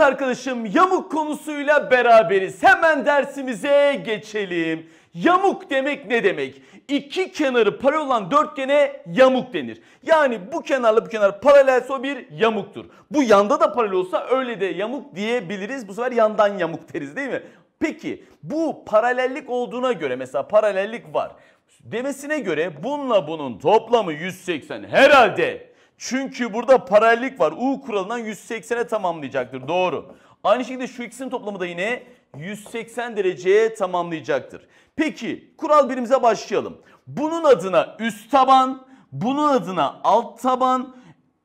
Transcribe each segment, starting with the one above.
Evet arkadaşım yamuk konusuyla beraberiz. Hemen dersimize geçelim. Yamuk demek ne demek? İki kenarı paralel olan dörtgene yamuk denir. Yani bu kenarla bu kenar paralelse o bir yamuktur. Bu yanda da paralel olsa öyle de yamuk diyebiliriz. Bu sefer yandan yamuk deriz değil mi? Peki bu paralellik olduğuna göre mesela paralellik var. Demesine göre bununla bunun toplamı 180 herhalde çünkü burada paralellik var. U kuralından 180'e tamamlayacaktır. Doğru. Aynı şekilde şu ikisinin toplamı da yine 180 dereceye tamamlayacaktır. Peki kural birimize başlayalım. Bunun adına üst taban, bunun adına alt taban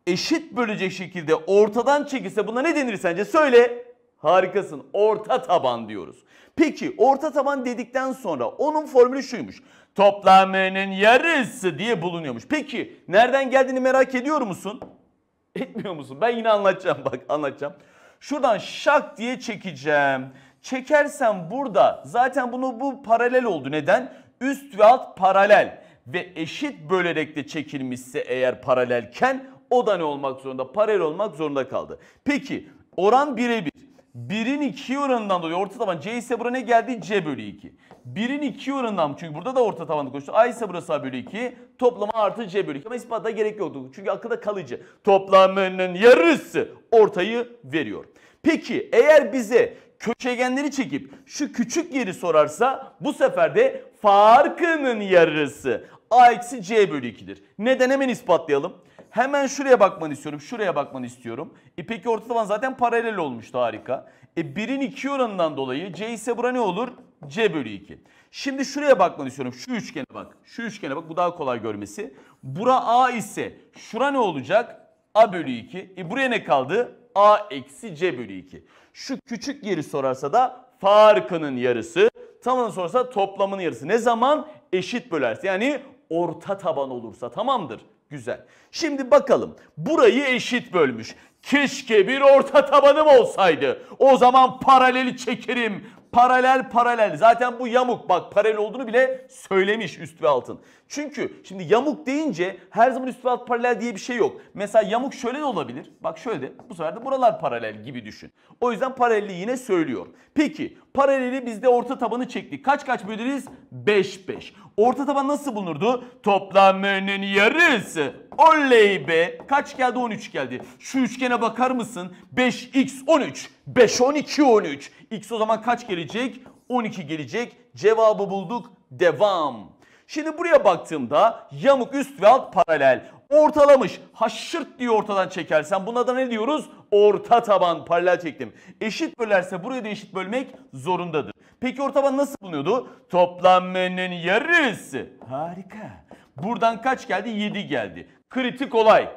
eşit bölecek şekilde ortadan çekilse buna ne denir sence? Söyle. Harikasın. Orta taban diyoruz. Peki orta taban dedikten sonra onun formülü şuymuş toplamının yarısı diye bulunuyormuş. Peki nereden geldiğini merak ediyor musun? Etmiyor musun? Ben yine anlatacağım bak anlatacağım. Şuradan şak diye çekeceğim. Çekersem burada zaten bunu bu paralel oldu. Neden? Üst ve alt paralel ve eşit bölerek de çekilmişse eğer paralelken o da ne olmak zorunda? Paralel olmak zorunda kaldı. Peki oran birebir. 1'in 2 oranından dolayı orta taban C ise buraya ne geldi? C bölü 2. 1'in 2 oranından çünkü burada da orta tabanlı koştu. A ise burası A bölü 2. Toplama artı C bölü 2. Ama ispatla gerek yoktu. Çünkü akılda kalıcı. Toplamının yarısı ortayı veriyor. Peki eğer bize köşegenleri çekip şu küçük yeri sorarsa bu sefer de farkının yarısı A eksi C bölü 2'dir. Neden hemen ispatlayalım. Hemen şuraya bakmanı istiyorum. Şuraya bakmanı istiyorum. E peki taban zaten paralel olmuştu harika. E 1'in 2 oranından dolayı C ise bura ne olur? C bölü 2. Şimdi şuraya bakmanı istiyorum. Şu üçgene bak. Şu üçgene bak. Bu daha kolay görmesi. Bura A ise şura ne olacak? A bölü 2. E buraya ne kaldı? A eksi C bölü 2. Şu küçük yeri sorarsa da farkının yarısı. Tamamını sorarsa toplamının yarısı. Ne zaman? Eşit bölerse. Yani orta taban olursa tamamdır. Güzel. Şimdi bakalım. Burayı eşit bölmüş. Keşke bir orta tabanım olsaydı. O zaman paraleli çekerim. Paralel paralel. Zaten bu yamuk bak paralel olduğunu bile söylemiş üst ve altın. Çünkü şimdi yamuk deyince her zaman üst ve alt paralel diye bir şey yok. Mesela yamuk şöyle de olabilir. Bak şöyle de bu sefer de buralar paralel gibi düşün. O yüzden paraleli yine söylüyor. Peki paraleli bizde orta tabanı çektik. Kaç kaç böleriz? 5 5. Orta taban nasıl bulunurdu? Toplamının yarısı. Oley be. Kaç geldi? 13 geldi. Şu üçgene bakar mısın? 5x 13. 5 12 13. X o zaman kaç gelecek? 12 gelecek. Cevabı bulduk. Devam. Şimdi buraya baktığımda yamuk üst ve alt paralel ortalamış. Haşırt diye ortadan çekersen buna da ne diyoruz? Orta taban paralel çektim. Eşit bölerse burayı da eşit bölmek zorundadır. Peki orta taban nasıl bulunuyordu? Toplam menin yarısı. Harika. Buradan kaç geldi? 7 geldi kritik olay.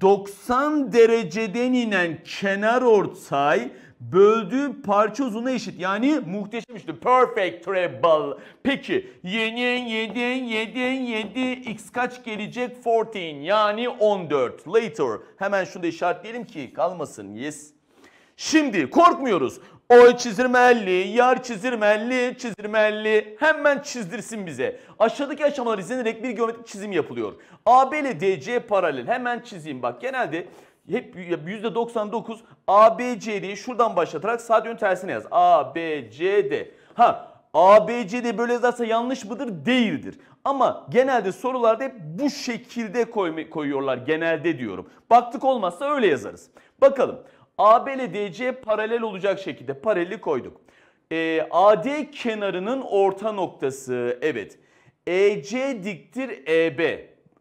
90 dereceden inen kenar ortay böldüğü parça uzunluğuna eşit. Yani muhteşem işte. Perfect treble. Peki 7, 7, 7, 7 x kaç gelecek? 14 yani 14. Later. Hemen şunu da işaretleyelim ki kalmasın. Yes. Şimdi korkmuyoruz. Oy çizirmelli, yar çizirmelli, çizirmelli hemen çizdirsin bize. Aşağıdaki aşamalar izlenerek bir geometrik çizim yapılıyor. AB ile DC paralel hemen çizeyim bak genelde hep %99 ABCD şuradan başlatarak saat yön tersine yaz. ABCD. Ha ABCD böyle yazarsa yanlış mıdır? Değildir. Ama genelde sorularda hep bu şekilde koyuyorlar genelde diyorum. Baktık olmazsa öyle yazarız. Bakalım AB ile DC paralel olacak şekilde paraleli koyduk. E, AD kenarının orta noktası evet. EC diktir EB.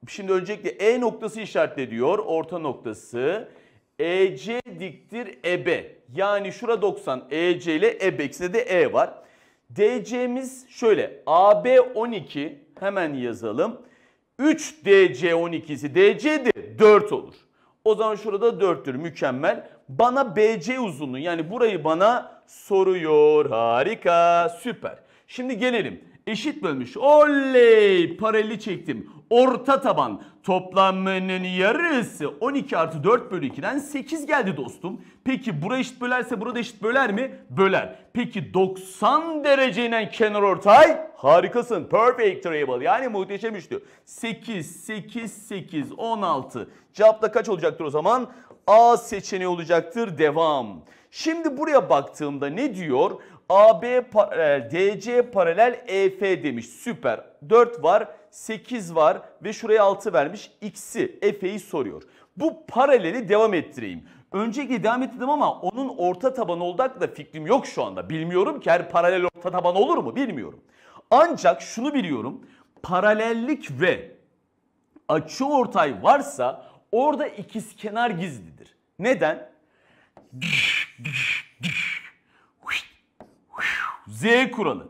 Şimdi öncelikle E noktası işaretlediyor orta noktası. EC diktir EB. Yani şura 90 EC ile EB ikisinde de E var. DC'miz şöyle AB 12 hemen yazalım. 3 DC 12'si DC de 4 olur. O zaman şurada 4'tür mükemmel bana BC uzunluğu yani burayı bana soruyor. Harika süper. Şimdi gelelim. Eşit bölmüş. Oley paraleli çektim. Orta taban toplamının yarısı 12 artı 4 bölü 2'den 8 geldi dostum. Peki bura eşit bölerse burada eşit böler mi? Böler. Peki 90 dereceyle kenar ortay harikasın. Perfect table yani muhteşem üçlü. 8, 8, 8, 16. Cevapta kaç olacaktır o zaman? A seçeneği olacaktır devam. Şimdi buraya baktığımda ne diyor? AB e, paralel, DC e, paralel EF demiş. Süper. 4 var, 8 var ve şuraya 6 vermiş. X'i, F'yi soruyor. Bu paraleli devam ettireyim. Önceki devam ettirdim ama onun orta tabanı olacak fikrim yok şu anda. Bilmiyorum ki her paralel orta taban olur mu bilmiyorum. Ancak şunu biliyorum. Paralellik ve açı ortay varsa Orada ikiz kenar gizlidir. Neden? Z kuralı.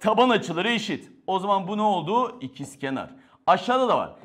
Taban açıları eşit. O zaman bu ne oldu? İkiz kenar. Aşağıda da var.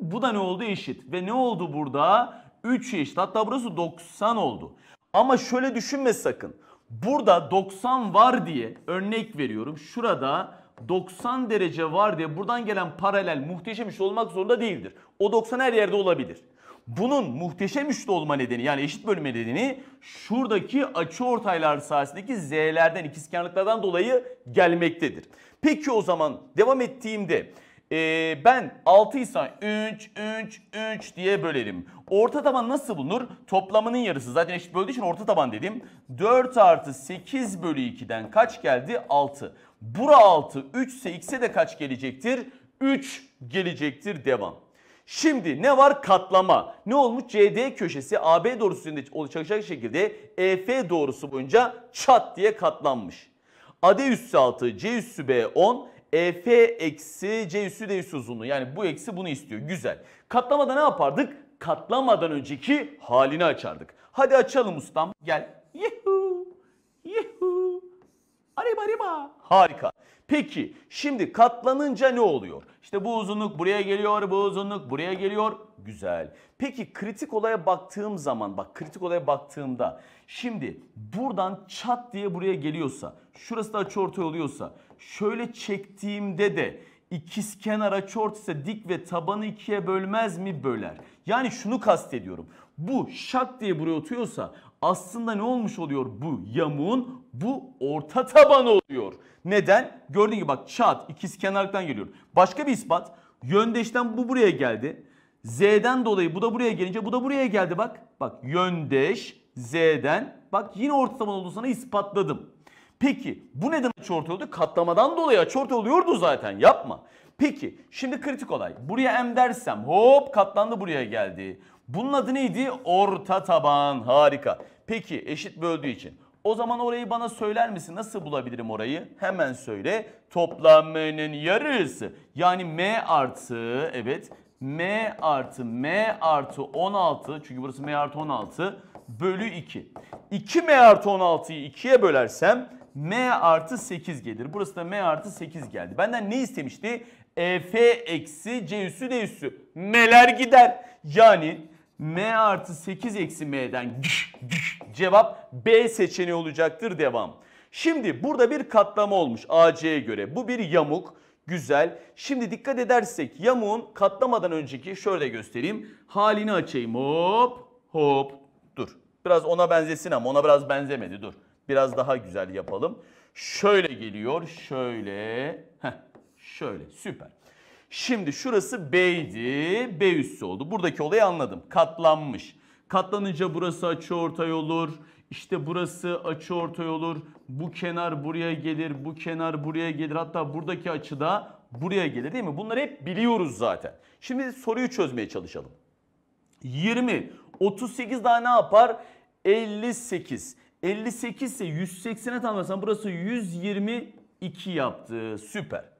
Bu da ne oldu? Eşit. Ve ne oldu burada? 3 eşit. Hatta burası 90 oldu. Ama şöyle düşünme sakın. Burada 90 var diye örnek veriyorum. Şurada 90 derece var diye buradan gelen paralel muhteşem üçlü olmak zorunda değildir. O 90 her yerde olabilir. Bunun muhteşem üçlü olma nedeni yani eşit bölme nedeni şuradaki açı ortaylar sahasındaki z'lerden ikizkenarlıklardan dolayı gelmektedir. Peki o zaman devam ettiğimde ee, ben 6 ise 3, 3, 3 diye bölerim. Orta taban nasıl bulunur? Toplamının yarısı. Zaten eşit böldüğü için orta taban dedim. 4 artı 8 bölü 2'den kaç geldi? 6. Bura 6 3 ise x'e de kaç gelecektir? 3 gelecektir devam. Şimdi ne var? Katlama. Ne olmuş? CD köşesi AB doğrusu üzerinde oluşacak şekilde EF doğrusu boyunca çat diye katlanmış. AD üssü 6, C üssü B 10, EF eksi C üssü D üssü uzunluğu. Yani bu eksi bunu istiyor. Güzel. Katlamada ne yapardık? Katlamadan önceki halini açardık. Hadi açalım ustam. Gel. Yuhuu. Yuhuu. Hariba hariba. Harika. Peki şimdi katlanınca ne oluyor? İşte bu uzunluk buraya geliyor, bu uzunluk buraya geliyor. Güzel. Peki kritik olaya baktığım zaman, bak kritik olaya baktığımda şimdi buradan çat diye buraya geliyorsa, şurası da açıortay oluyorsa, şöyle çektiğimde de ikiz kenar açıort ise dik ve tabanı ikiye bölmez mi? Böler. Yani şunu kastediyorum. Bu şak diye buraya otuyorsa aslında ne olmuş oluyor bu yamuğun? Bu orta taban oluyor. Neden? Gördüğün gibi bak çat ikiz kenarlıktan geliyor. Başka bir ispat. Yöndeşten bu buraya geldi. Z'den dolayı bu da buraya gelince bu da buraya geldi bak. Bak yöndeş Z'den bak yine orta taban olduğunu sana ispatladım. Peki bu neden açıortay oldu? Katlamadan dolayı açıortay oluyordu zaten yapma. Peki şimdi kritik olay. Buraya M dersem hop katlandı buraya geldi. Bunun adı neydi? Orta taban. Harika. Peki eşit böldüğü için. O zaman orayı bana söyler misin? Nasıl bulabilirim orayı? Hemen söyle. Toplamının yarısı. Yani m artı evet m artı m artı 16 çünkü burası m artı 16 bölü 2. 2m artı 16'yı 2'ye bölersem m artı 8 gelir. Burası da m artı 8 geldi. Benden ne istemişti? E, f eksi c üssü d üssü. M'ler gider. Yani M artı 8 eksi M'den cevap B seçeneği olacaktır. Devam. Şimdi burada bir katlama olmuş AC'ye göre. Bu bir yamuk. Güzel. Şimdi dikkat edersek yamuğun katlamadan önceki şöyle göstereyim. Halini açayım. Hop hop dur. Biraz ona benzesin ama ona biraz benzemedi dur. Biraz daha güzel yapalım. Şöyle geliyor. Şöyle. Heh, şöyle süper. Şimdi şurası B'ydi. B üssü oldu. Buradaki olayı anladım. Katlanmış. Katlanınca burası açı ortay olur. İşte burası açı ortay olur. Bu kenar buraya gelir. Bu kenar buraya gelir. Hatta buradaki açı da buraya gelir değil mi? Bunları hep biliyoruz zaten. Şimdi soruyu çözmeye çalışalım. 20, 38 daha ne yapar? 58. 58 ise 180'e tamamlasan burası 122 yaptı. Süper.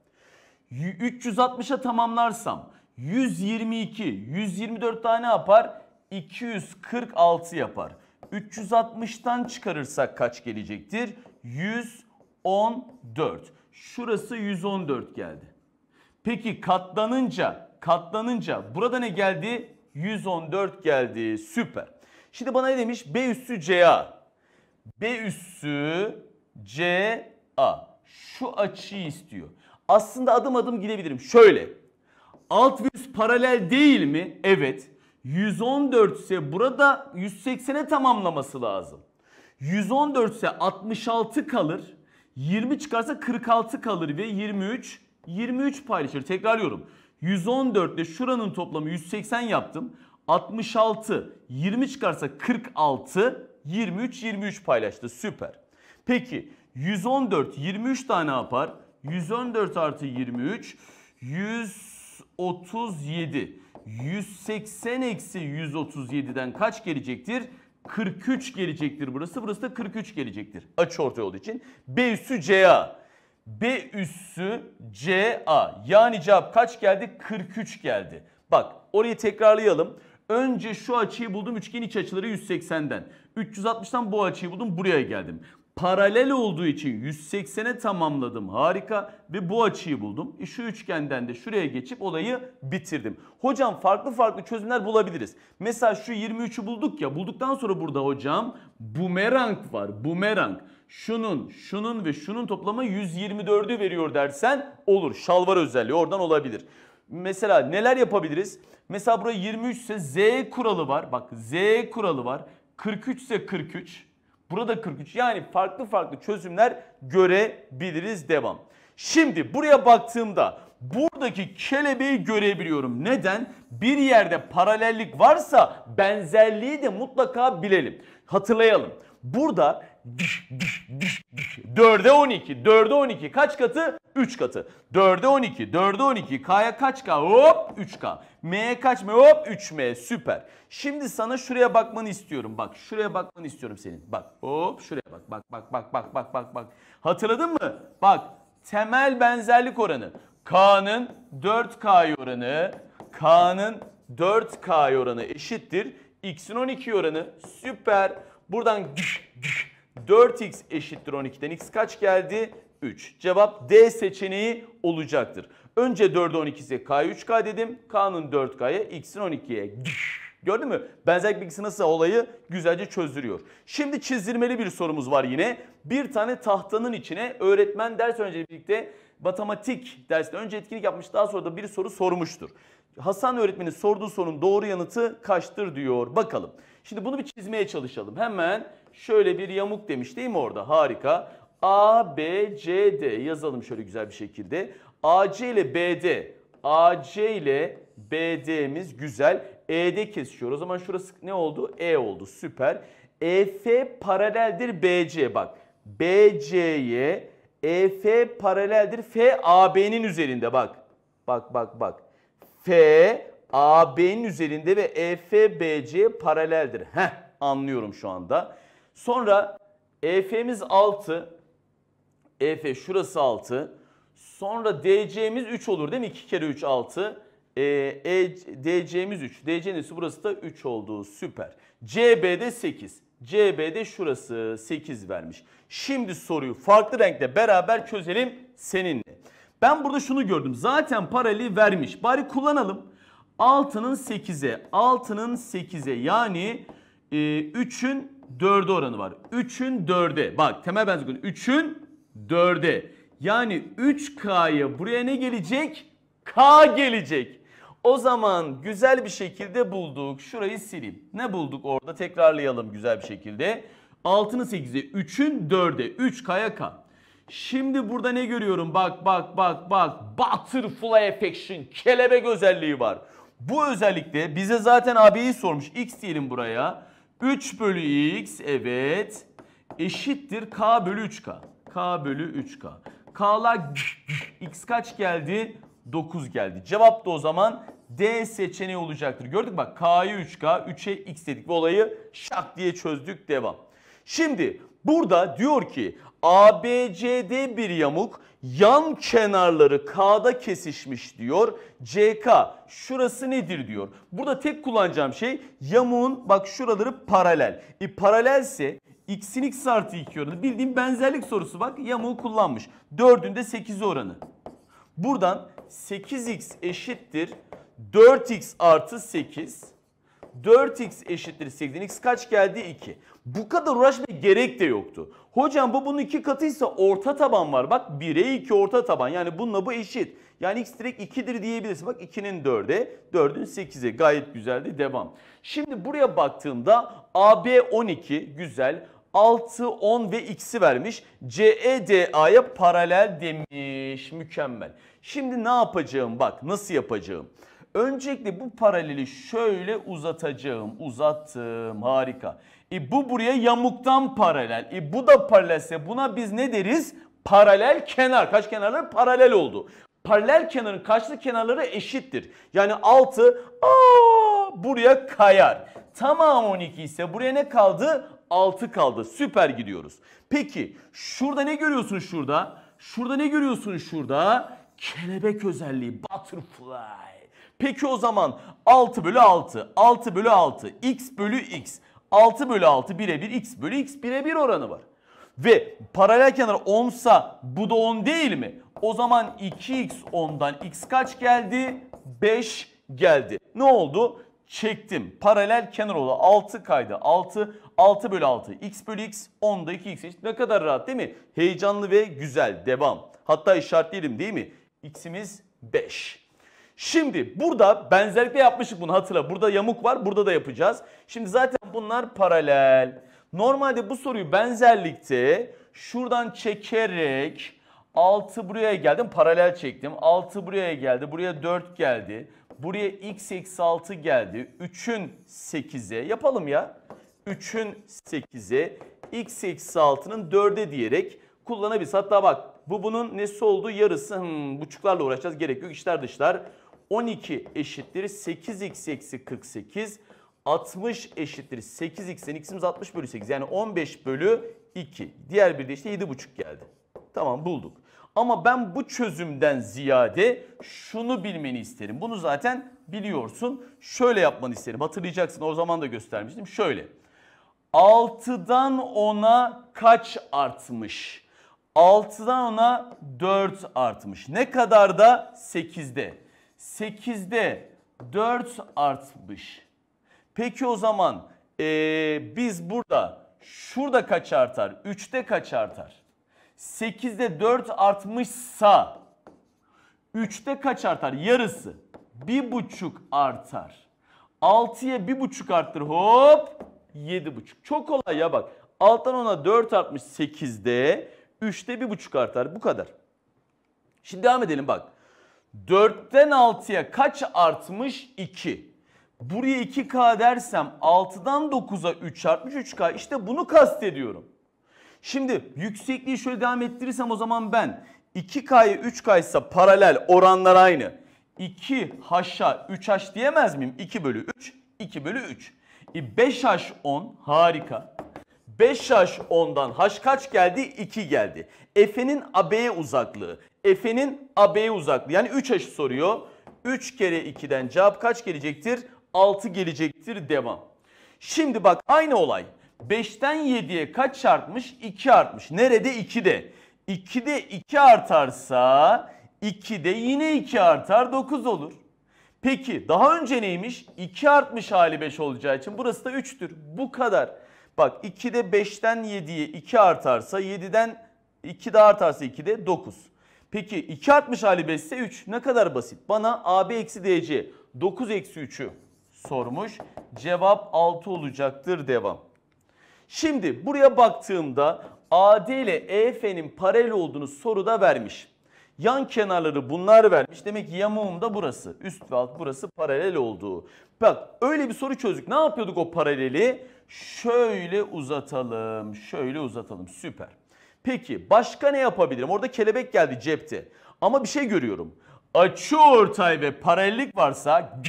360'a tamamlarsam 122, 124 tane yapar? 246 yapar. 360'tan çıkarırsak kaç gelecektir? 114. Şurası 114 geldi. Peki katlanınca, katlanınca burada ne geldi? 114 geldi. Süper. Şimdi bana ne demiş? B üssü CA. B üssü CA. Şu açıyı istiyor aslında adım adım gidebilirim. Şöyle. Alt ve paralel değil mi? Evet. 114 ise burada 180'e tamamlaması lazım. 114 ise 66 kalır. 20 çıkarsa 46 kalır ve 23 23 paylaşır. Tekrarlıyorum. 114 ile şuranın toplamı 180 yaptım. 66 20 çıkarsa 46 23 23 paylaştı. Süper. Peki 114 23 tane yapar. 114 artı 23 137. 180 eksi 137'den kaç gelecektir? 43 gelecektir burası. Burası da 43 gelecektir. Açı ortay olduğu için. B üssü CA. B üssü CA. Yani cevap kaç geldi? 43 geldi. Bak orayı tekrarlayalım. Önce şu açıyı buldum üçgen iç açıları 180'den. 360'tan bu açıyı buldum buraya geldim paralel olduğu için 180'e tamamladım. Harika ve bu açıyı buldum. E şu üçgenden de şuraya geçip olayı bitirdim. Hocam farklı farklı çözümler bulabiliriz. Mesela şu 23'ü bulduk ya. Bulduktan sonra burada hocam bumerang var. Bumerang. Şunun, şunun ve şunun toplamı 124'ü veriyor dersen olur. Şalvar özelliği oradan olabilir. Mesela neler yapabiliriz? Mesela buraya 23 ise Z kuralı var. Bak Z kuralı var. 43 ise 43. Burada 43. Yani farklı farklı çözümler görebiliriz devam. Şimdi buraya baktığımda buradaki kelebeği görebiliyorum. Neden? Bir yerde paralellik varsa benzerliği de mutlaka bilelim. Hatırlayalım. Burada 4'e 12, 4'e 12 kaç katı? 3 katı. 4'e 12, 4'e 12, K'ya kaç K? Hop 3K. M kaç mı? Hop 3M süper. Şimdi sana şuraya bakmanı istiyorum. Bak şuraya bakmanı istiyorum senin. Bak hop şuraya bak. Bak bak bak bak bak bak bak. Hatırladın mı? Bak temel benzerlik oranı. K'nın 4K oranı. K'nın 4K oranı eşittir. X'in 12 oranı süper. Buradan 4X eşittir 12'den X kaç geldi? 3. Cevap D seçeneği olacaktır. Önce 4'e 12'si k 3K dedim. K'nın 4K'ya, X'in 12'ye. Gördün mü? Benzerlik bilgisi nasıl olayı güzelce çözdürüyor. Şimdi çizdirmeli bir sorumuz var yine. Bir tane tahtanın içine öğretmen ders önce birlikte matematik dersinde önce etkinlik yapmış daha sonra da bir soru sormuştur. Hasan öğretmenin sorduğu sorunun doğru yanıtı kaçtır diyor. Bakalım. Şimdi bunu bir çizmeye çalışalım. Hemen şöyle bir yamuk demiş değil mi orada? Harika. A, B, C, D yazalım şöyle güzel bir şekilde. AC ile BD. AC ile BD'miz güzel. E'de kesişiyor. O zaman şurası ne oldu? E oldu. Süper. EF paraleldir BC. Bak BC'ye EF paraleldir FAB'nin üzerinde. Bak. Bak bak bak. FAB'nin üzerinde ve EFBC paraleldir. Heh anlıyorum şu anda. Sonra EF'miz 6. EF şurası 6. Sonra DC'miz 3 olur değil mi? 2 kere 3 6. Ee, e, DC'miz 3. DC'nin burası da 3 olduğu Süper. CB'de 8. CB'de şurası 8 vermiş. Şimdi soruyu farklı renkle beraber çözelim seninle. Ben burada şunu gördüm. Zaten paraleli vermiş. Bari kullanalım. 6'nın 8'e, 6'nın 8'e yani e, 3'ün 4'e oranı var. 3'ün 4'e. Bak temel benzeri. 3'ün 4'e. Yani 3K'ya buraya ne gelecek? K gelecek. O zaman güzel bir şekilde bulduk. Şurayı sileyim. Ne bulduk orada? Tekrarlayalım güzel bir şekilde. 6'nın 8'i 3'ün 4'e 3K'ya K. Şimdi burada ne görüyorum? Bak bak bak bak. Butterfly affection. Kelebek özelliği var. Bu özellikte bize zaten AB'yi sormuş. X diyelim buraya. 3 bölü X evet eşittir K bölü 3K. K bölü 3K. K'la x kaç geldi? 9 geldi. Cevap da o zaman D seçeneği olacaktır. Gördük bak K'yı 3K, 3'e X dedik ve olayı şak diye çözdük. Devam. Şimdi burada diyor ki ABCD bir yamuk yan kenarları K'da kesişmiş diyor. CK şurası nedir diyor. Burada tek kullanacağım şey yamuğun bak şuraları paralel. E paralelse x'in x artı 2 oranı. Bildiğim benzerlik sorusu bak yamuğu kullanmış. 4'ün de 8 oranı. Buradan 8x eşittir 4x artı 8. 4x eşittir 8'in x kaç geldi? 2. Bu kadar uğraşmaya gerek de yoktu. Hocam bu bunun iki katıysa orta taban var. Bak 1'e 2 orta taban. Yani bununla bu eşit. Yani x direkt 2'dir diyebilirsin. Bak 2'nin 4'e, 4'ün 8'e. Gayet güzeldi. Devam. Şimdi buraya baktığımda AB 12 güzel. 6, 10 ve x'i vermiş. CEDA'ya paralel demiş. Mükemmel. Şimdi ne yapacağım? Bak nasıl yapacağım? Öncelikle bu paraleli şöyle uzatacağım. Uzattım. Harika. E bu buraya yamuktan paralel. E bu da paralelse buna biz ne deriz? Paralel kenar. Kaç kenarlar? Paralel oldu. Paralel kenarın kaçlı kenarları eşittir. Yani 6 aa, buraya kayar. Tamam 12 ise buraya ne kaldı? 6 kaldı. Süper gidiyoruz. Peki şurada ne görüyorsun şurada? Şurada ne görüyorsun şurada? Kelebek özelliği butterfly. Peki o zaman 6 bölü 6, 6 bölü 6, x bölü x, 6 bölü 6 birebir x bölü x birebir oranı var. Ve paralel kenar 10 bu da 10 değil mi? O zaman 2x 10'dan x kaç geldi? 5 geldi. Ne oldu? Çektim. Paralel kenar oldu. 6 kaydı. 6 6 bölü 6 x bölü x 10 da 2x eşit. Ne kadar rahat değil mi? Heyecanlı ve güzel devam. Hatta işaretleyelim değil mi? x'imiz 5. Şimdi burada benzerlikle yapmıştık bunu hatırla. Burada yamuk var burada da yapacağız. Şimdi zaten bunlar paralel. Normalde bu soruyu benzerlikte şuradan çekerek 6 buraya geldim paralel çektim. 6 buraya geldi buraya 4 geldi. Buraya x eksi 6 geldi. 3'ün 8'e yapalım ya. 3'ün 8'e, x eksi 6'nın 4'e diyerek kullanabiliriz. Hatta bak bu bunun nesi olduğu Yarısı hmm, buçuklarla uğraşacağız. Gerek yok. İşler dışlar. 12 eşittir 8x eksi 48. 60 eşittir 8x'ten x'imiz 60 bölü 8. Yani 15 bölü 2. Diğer bir de işte 7,5 geldi. Tamam bulduk. Ama ben bu çözümden ziyade şunu bilmeni isterim. Bunu zaten biliyorsun. Şöyle yapmanı isterim. Hatırlayacaksın o zaman da göstermiştim. Şöyle. 6'dan 10'a kaç artmış? 6'dan 10'a 4 artmış. Ne kadar da 8'de? 8'de 4 artmış. Peki o zaman ee, biz burada şurada kaç artar? 3'te kaç artar? 8'de 4 artmışsa 3'te kaç artar? Yarısı. 1,5 artar. 6'ya 1,5 arttır. Hop 7,5. Çok kolay ya bak. Alttan ona 4 artmış 8'de. 3'te 1,5 artar. Bu kadar. Şimdi devam edelim bak. 4'ten 6'ya kaç artmış? 2. Buraya 2K dersem 6'dan 9'a 3 artmış 3K. İşte bunu kastediyorum. Şimdi yüksekliği şöyle devam ettirirsem o zaman ben 2K'ya 3K ise paralel oranlar aynı. 2 haşa 3 haş diyemez miyim? 2 bölü 3, 2 bölü 3. 5 h 10 harika. 5 h 10'dan h kaç geldi? 2 geldi. F'nin AB'ye uzaklığı. F'nin AB'ye uzaklığı. Yani 3 h soruyor. 3 kere 2'den cevap kaç gelecektir? 6 gelecektir. Devam. Şimdi bak aynı olay. 5'ten 7'ye kaç artmış? 2 artmış. Nerede? 2'de. 2'de 2 artarsa 2'de yine 2 artar 9 olur. Peki daha önce neymiş? 2 artmış hali 5 olacağı için burası da 3'tür. Bu kadar. Bak 2'de 5'ten 7'ye 2 artarsa 7'den 2 daha artarsa 2'de 9. Peki 2 artmış hali 5 ise 3 ne kadar basit. Bana AB eksi DC 9 eksi 3'ü sormuş. Cevap 6 olacaktır devam. Şimdi buraya baktığımda AD ile EF'nin paralel olduğunu soruda vermiş. Yan kenarları bunlar vermiş. Demek ki yamuğum da burası. Üst ve alt burası paralel olduğu. Bak öyle bir soru çözdük. Ne yapıyorduk o paraleli? Şöyle uzatalım. Şöyle uzatalım. Süper. Peki başka ne yapabilirim? Orada kelebek geldi cepte. Ama bir şey görüyorum. Açı ortay ve paralellik varsa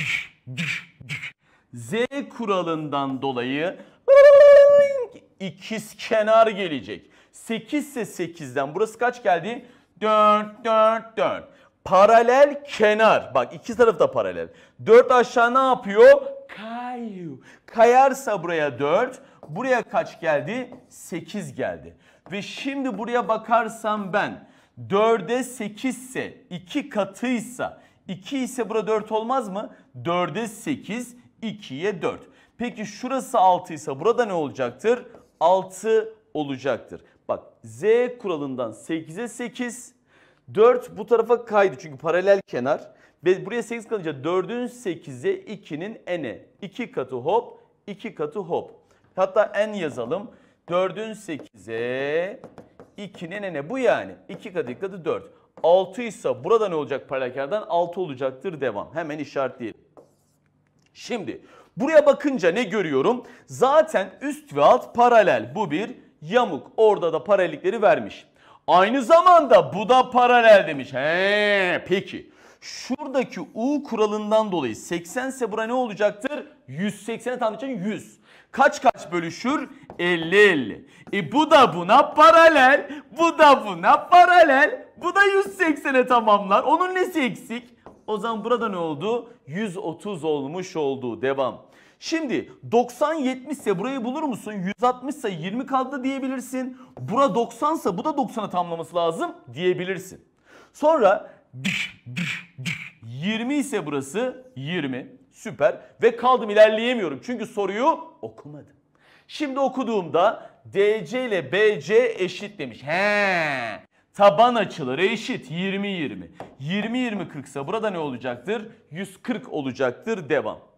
Z kuralından dolayı ikiz kenar gelecek. 8 ise 8'den burası kaç geldi? dön dön dön. Paralel kenar. Bak iki taraf da paralel. Dört aşağı ne yapıyor? Kayıyor. Kayarsa buraya dört, Buraya kaç geldi? Sekiz geldi. Ve şimdi buraya bakarsam ben dörde sekizse iki katıysa iki ise burada dört olmaz mı? Dörde sekiz ikiye dört. Peki şurası altıysa burada ne olacaktır? Altı olacaktır. Z kuralından 8'e 8. 4 bu tarafa kaydı çünkü paralel kenar. Ve buraya 8 kalınca 4'ün 8'e 2'nin n'e. 2 katı hop 2 katı hop. Hatta n yazalım. 4'ün 8'e 2'nin n'e. Bu yani 2 katı 2 katı 4. 6 ise burada ne olacak paralel kenardan? 6 olacaktır devam. Hemen işaretleyelim. Şimdi buraya bakınca ne görüyorum? Zaten üst ve alt paralel. Bu bir Yamuk orada da paralellikleri vermiş. Aynı zamanda bu da paralel demiş. He, peki. Şuradaki U kuralından dolayı 80 ise bura ne olacaktır? 180'e tam için 100. Kaç kaç bölüşür? 50 50. E bu da buna paralel. Bu da buna paralel. Bu da 180'e tamamlar. Onun nesi eksik? O zaman burada ne oldu? 130 olmuş oldu. Devam. Şimdi 90-70 ise burayı bulur musun? 160 ise 20 kaldı diyebilirsin. Bura 90 ise bu da 90'a tamlaması lazım diyebilirsin. Sonra 20 ise burası 20. Süper. Ve kaldım ilerleyemiyorum. Çünkü soruyu okumadım. Şimdi okuduğumda DC ile BC eşit demiş. He. Taban açıları eşit 20 20. 20 20 40 ise burada ne olacaktır? 140 olacaktır. Devam.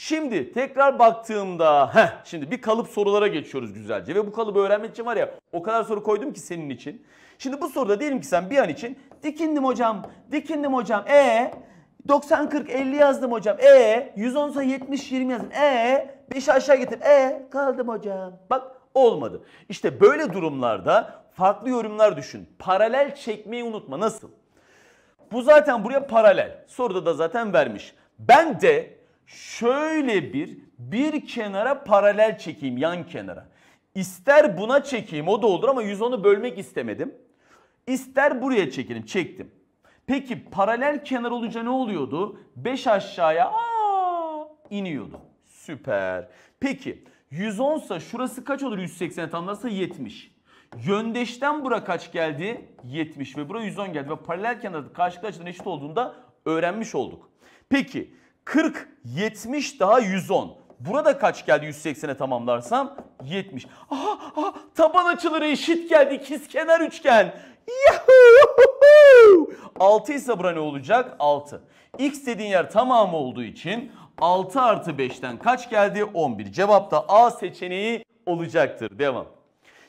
Şimdi tekrar baktığımda heh, şimdi bir kalıp sorulara geçiyoruz güzelce ve bu kalıbı öğrenmek için var ya o kadar soru koydum ki senin için. Şimdi bu soruda diyelim ki sen bir an için dikindim hocam, dikindim hocam. E 90 40 50 yazdım hocam. E 110 70 20 yazdım. E 5 aşağı getir. E kaldım hocam. Bak olmadı. İşte böyle durumlarda farklı yorumlar düşün. Paralel çekmeyi unutma. Nasıl? Bu zaten buraya paralel. Soruda da zaten vermiş. Ben de şöyle bir bir kenara paralel çekeyim yan kenara. İster buna çekeyim o da olur ama 110'u bölmek istemedim. İster buraya çekelim çektim. Peki paralel kenar olunca ne oluyordu? 5 aşağıya aa, iniyordu. Süper. Peki 110 sa şurası kaç olur 180 tamlarsa 70. Yöndeşten bura kaç geldi? 70 ve bura 110 geldi ve paralel kenarda karşılıklı açıdan eşit olduğunda öğrenmiş olduk. Peki 40, 70 daha 110. Burada kaç geldi 180'e tamamlarsam? 70. Aha, aha taban açıları eşit geldi. İkiz kenar üçgen. Yahoo! 6 ise bura ne olacak? 6. X dediğin yer tamamı olduğu için 6 artı 5'ten kaç geldi? 11. Cevap da A seçeneği olacaktır. Devam.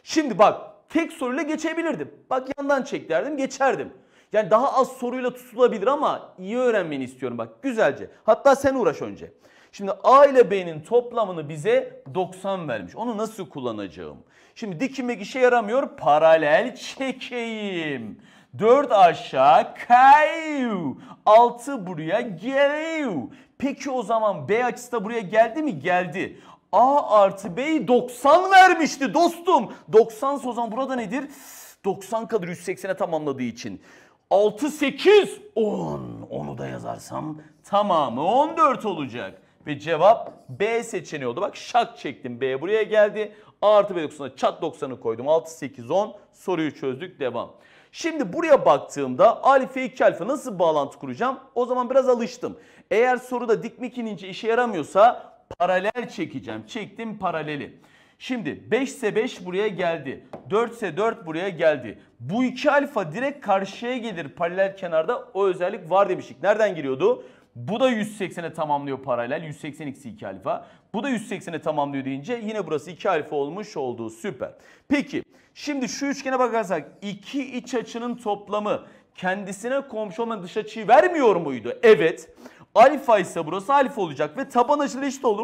Şimdi bak tek soruyla geçebilirdim. Bak yandan çek derdim geçerdim. Yani daha az soruyla tutulabilir ama iyi öğrenmeni istiyorum bak güzelce. Hatta sen uğraş önce. Şimdi A ile B'nin toplamını bize 90 vermiş. Onu nasıl kullanacağım? Şimdi dikimek işe yaramıyor. Paralel çekeyim. 4 aşağı kayu. 6 buraya geliyor. Peki o zaman B açısı da buraya geldi mi? Geldi. A artı B'yi 90 vermişti dostum. 90 o burada nedir? 90 kalır 180'e tamamladığı için. 6, 8, 10. Onu da yazarsam tamamı 14 olacak. Ve cevap B seçeneği oldu. Bak şak çektim. B buraya geldi. A artı B dokusuna çat 90'ı koydum. 6, 8, 10. Soruyu çözdük. Devam. Şimdi buraya baktığımda alfa 2 alfa nasıl bağlantı kuracağım? O zaman biraz alıştım. Eğer soruda dikmek inince işe yaramıyorsa paralel çekeceğim. Çektim paraleli. Şimdi 5 ise 5 buraya geldi. 4 ise 4 buraya geldi. Bu iki alfa direkt karşıya gelir paralel kenarda o özellik var demiştik. Nereden giriyordu? Bu da 180'e tamamlıyor paralel. 180 eksi 2 alfa. Bu da 180'e tamamlıyor deyince yine burası 2 alfa olmuş oldu. Süper. Peki şimdi şu üçgene bakarsak iki iç açının toplamı kendisine komşu olmayan dış açıyı vermiyor muydu? Evet. Alfa ise burası alfa olacak ve taban açıyla eşit olur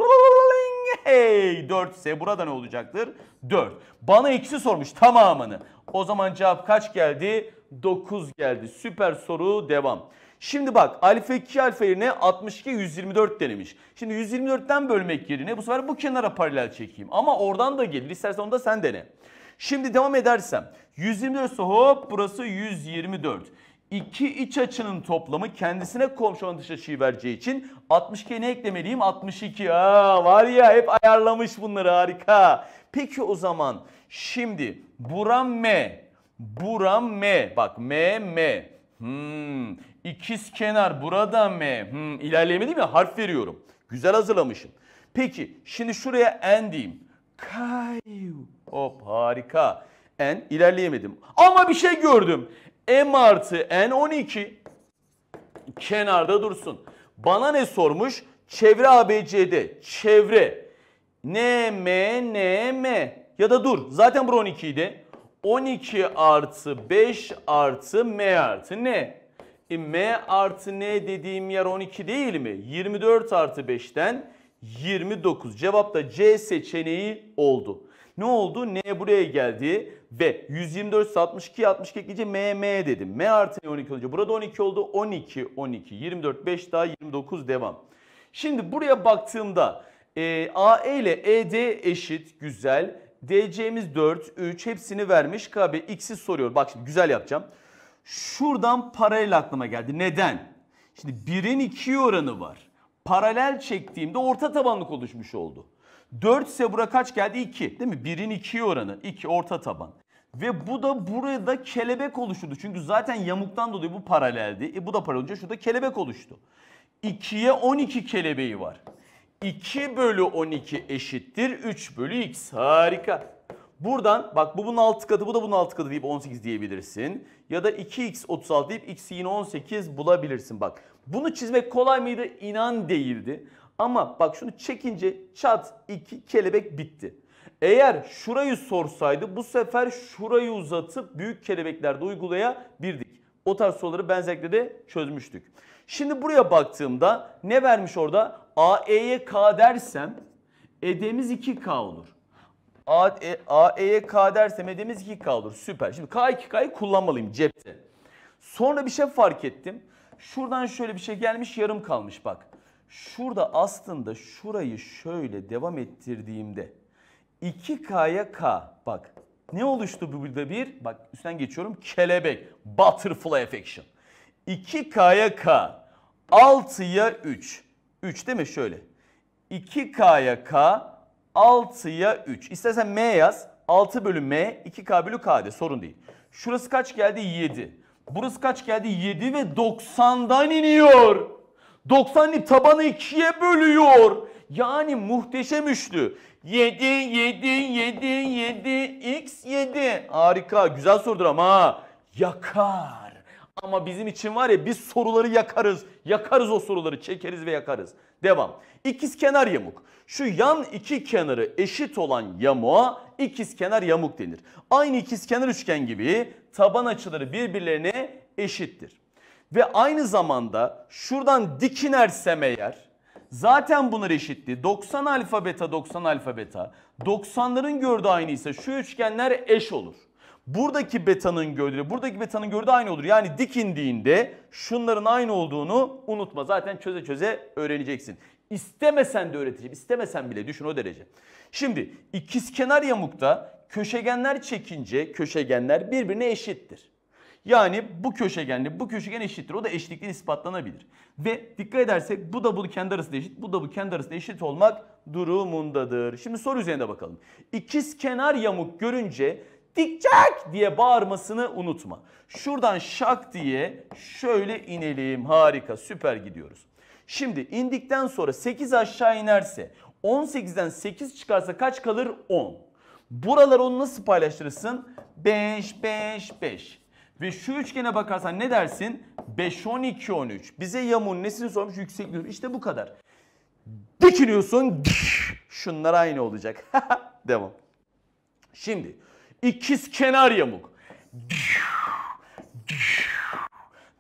Hey 4 ise burada ne olacaktır? 4. Bana ikisi sormuş tamamını. O zaman cevap kaç geldi? 9 geldi. Süper soru devam. Şimdi bak alfa 2 alfa yerine 62 124 denemiş. Şimdi 124'ten bölmek yerine bu sefer bu kenara paralel çekeyim. Ama oradan da gelir. İstersen onu da sen dene. Şimdi devam edersem 124 ise hop burası 124. İki iç açının toplamı kendisine komşu olan dış açıyı vereceği için 62'ye ne eklemeliyim? 62. Aa, var ya hep ayarlamış bunları harika. Peki o zaman şimdi buram M. Buram M. Bak M M. Hmm. İkiz kenar burada M. Hmm. İlerleme mi? Harf veriyorum. Güzel hazırlamışım. Peki şimdi şuraya N diyeyim. Kay. Hop harika. N ilerleyemedim. Ama bir şey gördüm. M artı N12 kenarda dursun. Bana ne sormuş? Çevre ABC'de çevre N M N M ya da dur zaten bura 12 idi. 12 artı 5 artı M artı N. E, M artı N dediğim yer 12 değil mi? 24 artı 5'ten 29. Cevap da C seçeneği oldu. Ne oldu? N buraya geldi ve 124 62 62 ekleyince M M dedim. M artı 12 olunca burada 12 oldu. 12 12 24 5 daha 29 devam. Şimdi buraya baktığımda e, AE ile ED eşit güzel. DC'miz 4 3 hepsini vermiş. KB X'i soruyor. Bak şimdi güzel yapacağım. Şuradan paralel aklıma geldi. Neden? Şimdi 1'in 2 oranı var. Paralel çektiğimde orta tabanlık oluşmuş oldu. 4 ise bura kaç geldi? 2 değil mi? 1'in 2'ye oranı. 2 orta taban. Ve bu da burada kelebek oluşturdu. Çünkü zaten yamuktan dolayı bu paraleldi. E bu da paralel olunca şurada kelebek oluştu. 2'ye 12 kelebeği var. 2 bölü 12 eşittir 3 bölü x. Harika. Buradan bak bu bunun 6 katı bu da bunun 6 katı deyip 18 diyebilirsin. Ya da 2x 36 deyip x'i yine 18 bulabilirsin bak. Bunu çizmek kolay mıydı? İnan değildi. Ama bak şunu çekince çat iki kelebek bitti. Eğer şurayı sorsaydı bu sefer şurayı uzatıp büyük kelebeklerde uygulayabilirdik. O tarz soruları benzerlikle de çözmüştük. Şimdi buraya baktığımda ne vermiş orada? AE'ye K dersem edemiz 2K olur. AE'ye e K dersem edemiz 2K olur. Süper. Şimdi K2K'yı kullanmalıyım cepte. Sonra bir şey fark ettim. Şuradan şöyle bir şey gelmiş yarım kalmış bak. Şurada aslında şurayı şöyle devam ettirdiğimde 2K'ya K bak ne oluştu bu burada bir? Bak üstten geçiyorum kelebek butterfly affection. 2K'ya K 6'ya 3 3 değil mi şöyle 2K'ya K 6'ya 3 istersen M yaz 6 bölü M 2K bölü K de sorun değil. Şurası kaç geldi? 7. Burası kaç geldi? 7 ve 90'dan iniyor. 90'lık tabanı ikiye bölüyor. Yani muhteşem üçlü. 7, 7, 7, 7, x 7. Harika. Güzel sorudur ama yakar. Ama bizim için var ya biz soruları yakarız. Yakarız o soruları. Çekeriz ve yakarız. Devam. İkiz kenar yamuk. Şu yan iki kenarı eşit olan yamuğa ikiz kenar yamuk denir. Aynı ikiz kenar üçgen gibi taban açıları birbirlerine eşittir. Ve aynı zamanda şuradan dik inersem eğer zaten bunlar eşitti. 90 alfa beta 90 alfa beta. 90'ların gördüğü aynı ise şu üçgenler eş olur. Buradaki betanın gördüğü, buradaki betanın gördüğü aynı olur. Yani dikindiğinde şunların aynı olduğunu unutma. Zaten çöze çöze öğreneceksin. İstemesen de öğreteceğim. İstemesen bile düşün o derece. Şimdi ikizkenar yamukta köşegenler çekince köşegenler birbirine eşittir. Yani bu köşegenle bu köşegen eşittir. O da eşitlikten ispatlanabilir. Ve dikkat edersek bu da bu kendi arasında eşit, bu da bu kendi arasında eşit olmak durumundadır. Şimdi soru üzerinde bakalım. İkiz kenar yamuk görünce dikecek diye bağırmasını unutma. Şuradan şak diye şöyle inelim. Harika süper gidiyoruz. Şimdi indikten sonra 8 aşağı inerse 18'den 8 çıkarsa kaç kalır? 10. Buralar onu nasıl paylaştırırsın? 5, 5, 5. Ve şu üçgene bakarsan ne dersin? 5, 12, 13. Bize yamun nesini sormuş? Yüksek İşte bu kadar. Dikiliyorsun. Şunlar aynı olacak. Devam. Şimdi ikiz kenar yamuk.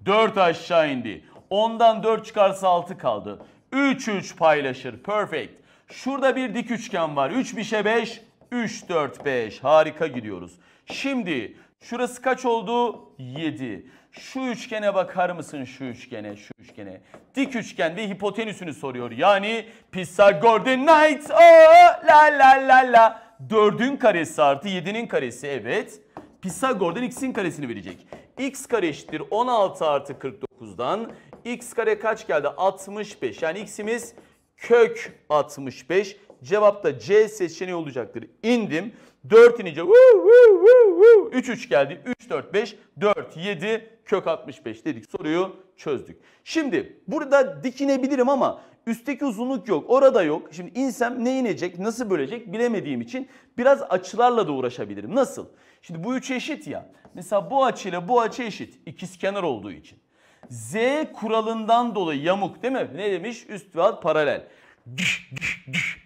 4 aşağı indi. Ondan 4 çıkarsa 6 kaldı. 3 3 paylaşır. Perfect. Şurada bir dik üçgen var. 3 bişe 5. 3 4 5. Harika gidiyoruz. Şimdi Şurası kaç oldu? 7. Şu üçgene bakar mısın şu üçgene, şu üçgene? Dik üçgen ve hipotenüsünü soruyor. Yani Pisagor the night. Oh, la la la la. 4'ün karesi artı 7'nin karesi evet. Pisagor'dan x'in karesini verecek. x kare eşittir 16 artı 49'dan. x kare kaç geldi? 65. Yani x'imiz kök 65. Cevap da C seçeneği olacaktır. İndim. 4 inince 3 3 geldi. 3 4 5 4 7 kök 65 dedik. Soruyu çözdük. Şimdi burada dikinebilirim ama üstteki uzunluk yok. Orada yok. Şimdi insem ne inecek, nasıl bölecek bilemediğim için biraz açılarla da uğraşabilirim. Nasıl? Şimdi bu üç eşit ya. Mesela bu açıyla bu açı eşit. İkiz kenar olduğu için. Z kuralından dolayı yamuk değil mi? Ne demiş? Üst ve alt paralel.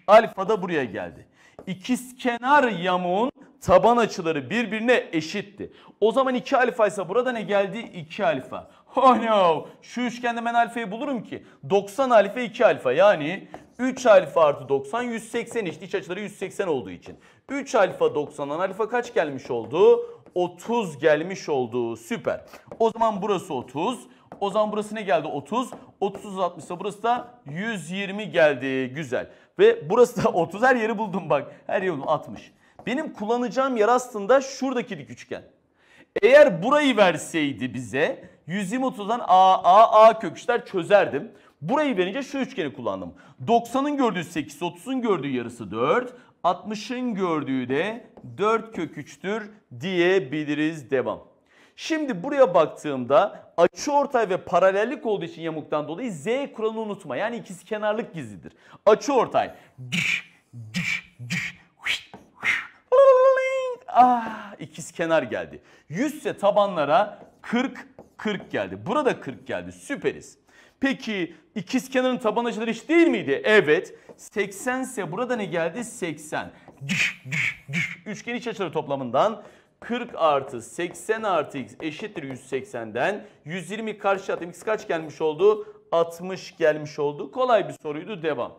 Alfa da buraya geldi ikizkenar yamuğun taban açıları birbirine eşitti. O zaman 2 alfa ise burada ne geldi? 2 alfa. Oh no! Şu üçgende ben alfayı bulurum ki. 90 alfa 2 alfa yani 3 alfa artı 90 180 işte iç açıları 180 olduğu için. 3 alfa 90'dan alfa kaç gelmiş oldu? 30 gelmiş oldu. Süper. O zaman burası 30. O zaman burası ne geldi? 30. 30 60 ise burası da 120 geldi. Güzel. Ve burası da 30 her yeri buldum bak. Her yeri 60. Benim kullanacağım yer aslında şuradaki dik üçgen. Eğer burayı verseydi bize 120 30'dan A, A, A köküçler çözerdim. Burayı verince şu üçgeni kullandım. 90'ın gördüğü 8, 30'un gördüğü yarısı 4, 60'ın gördüğü de 4 köküçtür 3'tür diyebiliriz. Devam. Şimdi buraya baktığımda açı ortay ve paralellik olduğu için yamuktan dolayı Z kuralını unutma. Yani ikisi kenarlık gizlidir. Açı ortay. Ah, ikiz kenar geldi. 100 ise tabanlara 40 40 geldi. Burada 40 geldi. Süperiz. Peki ikiz kenarın taban açıları eşit değil miydi? Evet. 80 ise burada ne geldi? 80. Üçgen iç açıları toplamından 40 artı 80 artı x eşittir 180'den 120 karşı atayım X kaç gelmiş oldu? 60 gelmiş oldu. Kolay bir soruydu. Devam.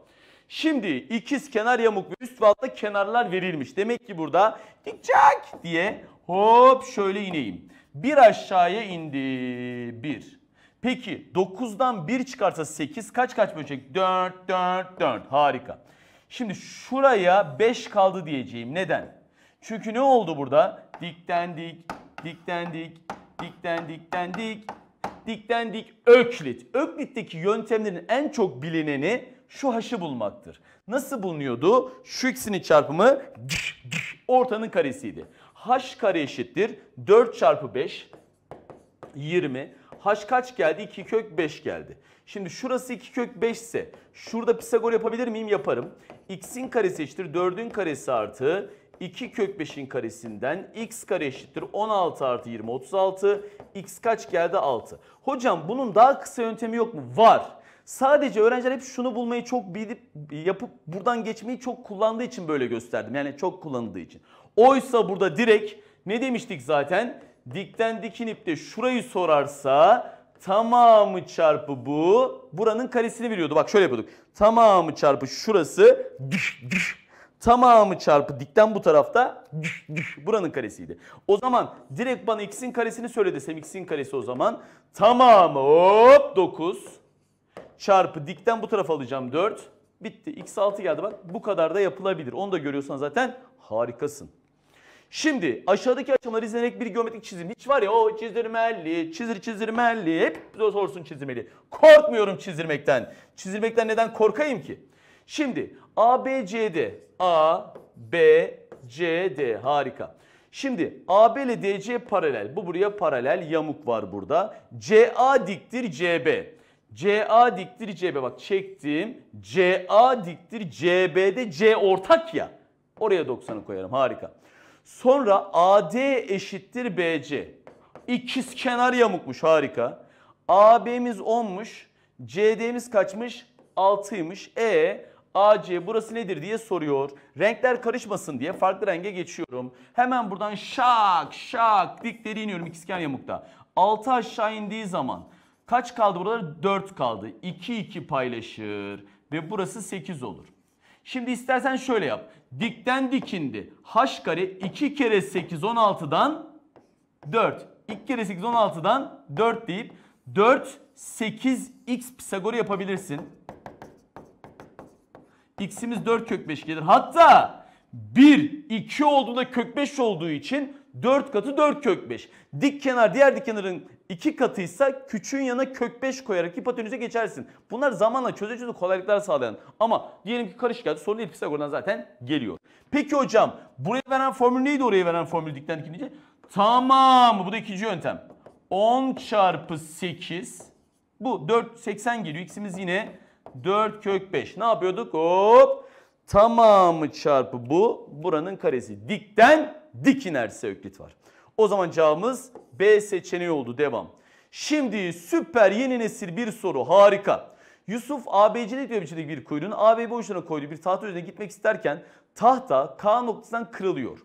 Şimdi ikiz kenar yamuk ve üst ve altta kenarlar verilmiş. Demek ki burada dikçak diye hop şöyle ineyim. Bir aşağıya indi. Bir. Peki 9'dan 1 çıkarsa 8 kaç kaç bölecek? 4, 4, 4. Harika. Şimdi şuraya 5 kaldı diyeceğim. Neden? Çünkü ne oldu burada? Dikten dik, dikten dik, dikten dikten dik, dikten dik öklit. Öklit'teki yöntemlerin en çok bilineni şu haşı bulmaktır. Nasıl bulunuyordu? Şu ikisinin çarpımı ortanın karesiydi. H kare eşittir 4 çarpı 5 20. H kaç geldi? 2 kök 5 geldi. Şimdi şurası 2 kök 5 ise şurada Pisagor yapabilir miyim? Yaparım. X'in karesi eşittir 4'ün karesi artı 2 kök 5'in karesinden x kare eşittir 16 artı 20 36. x kaç geldi 6. Hocam bunun daha kısa yöntemi yok mu? Var. Sadece öğrenciler hep şunu bulmayı çok bilip yapıp buradan geçmeyi çok kullandığı için böyle gösterdim. Yani çok kullanıldığı için. Oysa burada direkt ne demiştik zaten? Dikten dikin de şurayı sorarsa tamamı çarpı bu buranın karesini biliyordu Bak şöyle yapıyorduk. Tamamı çarpı şurası düş düş tamamı çarpı dikten bu tarafta buranın karesiydi. O zaman direkt bana x'in karesini söyle desem x'in karesi o zaman tamamı hop 9 çarpı dikten bu tarafa alacağım 4 bitti. x6 geldi bak bu kadar da yapılabilir. Onu da görüyorsan zaten harikasın. Şimdi aşağıdaki aşamaları izlenerek bir geometrik çizim. Hiç var ya o çizdirmeli, çizir çizdirmeli. Hep sorsun çizdirmeli. Korkmuyorum çizdirmekten. Çizdirmekten neden korkayım ki? Şimdi A B C D A, B, C, D. Harika. Şimdi AB ile DC paralel. Bu buraya paralel yamuk var burada. CA diktir CB. CA diktir CB. Bak çektim. CA diktir CB'de C ortak ya. Oraya 90'ı koyarım. Harika. Sonra AD eşittir BC. İkiz kenar yamukmuş. Harika. AB'miz 10'muş. CD'miz kaçmış? 6'ymış. E AC burası nedir diye soruyor. Renkler karışmasın diye farklı renge geçiyorum. Hemen buradan şak şak dikleri iniyorum ikizkenar yamukta. 6 aşağı indiği zaman kaç kaldı burada? 4 kaldı. 2 2 paylaşır ve burası 8 olur. Şimdi istersen şöyle yap. Dikten dikindi. H kare 2 kere 8 16'dan 4. 2 kere 8 16'dan 4 deyip 4 8 x Pisagor'u yapabilirsin x'imiz 4 kök 5 gelir. Hatta 1, 2 olduğunda kök 5 olduğu için 4 katı 4 kök 5. Dik kenar diğer dik kenarın 2 katıysa küçüğün yanına kök 5 koyarak hipotenüse geçersin. Bunlar zamanla çözücüde kolaylıklar sağlayan. Ama diyelim ki karışık geldi sorun değil Pisagor'dan zaten geliyor. Peki hocam buraya veren formül neydi oraya veren formül dikten ikinci? Tamam bu da ikinci yöntem. 10 çarpı 8 bu 4 80 geliyor. X'imiz yine 4 kök 5. Ne yapıyorduk? Hop. Tamamı çarpı bu. Buranın karesi. Dikten dik inerse öklit var. O zaman cevabımız B seçeneği oldu. Devam. Şimdi süper yeni nesil bir soru. Harika. Yusuf ABC'lik ve biçimdeki bir kuyunun AB boyutuna koyduğu bir tahta üzerine gitmek isterken tahta K noktasından kırılıyor.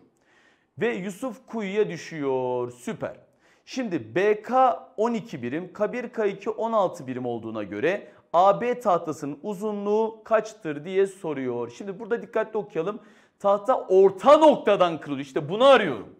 Ve Yusuf kuyuya düşüyor. Süper. Şimdi BK 12 birim, K1 K2 16 birim olduğuna göre AB tahtasının uzunluğu kaçtır diye soruyor. Şimdi burada dikkatli okuyalım. Tahta orta noktadan kırılıyor. İşte bunu arıyorum.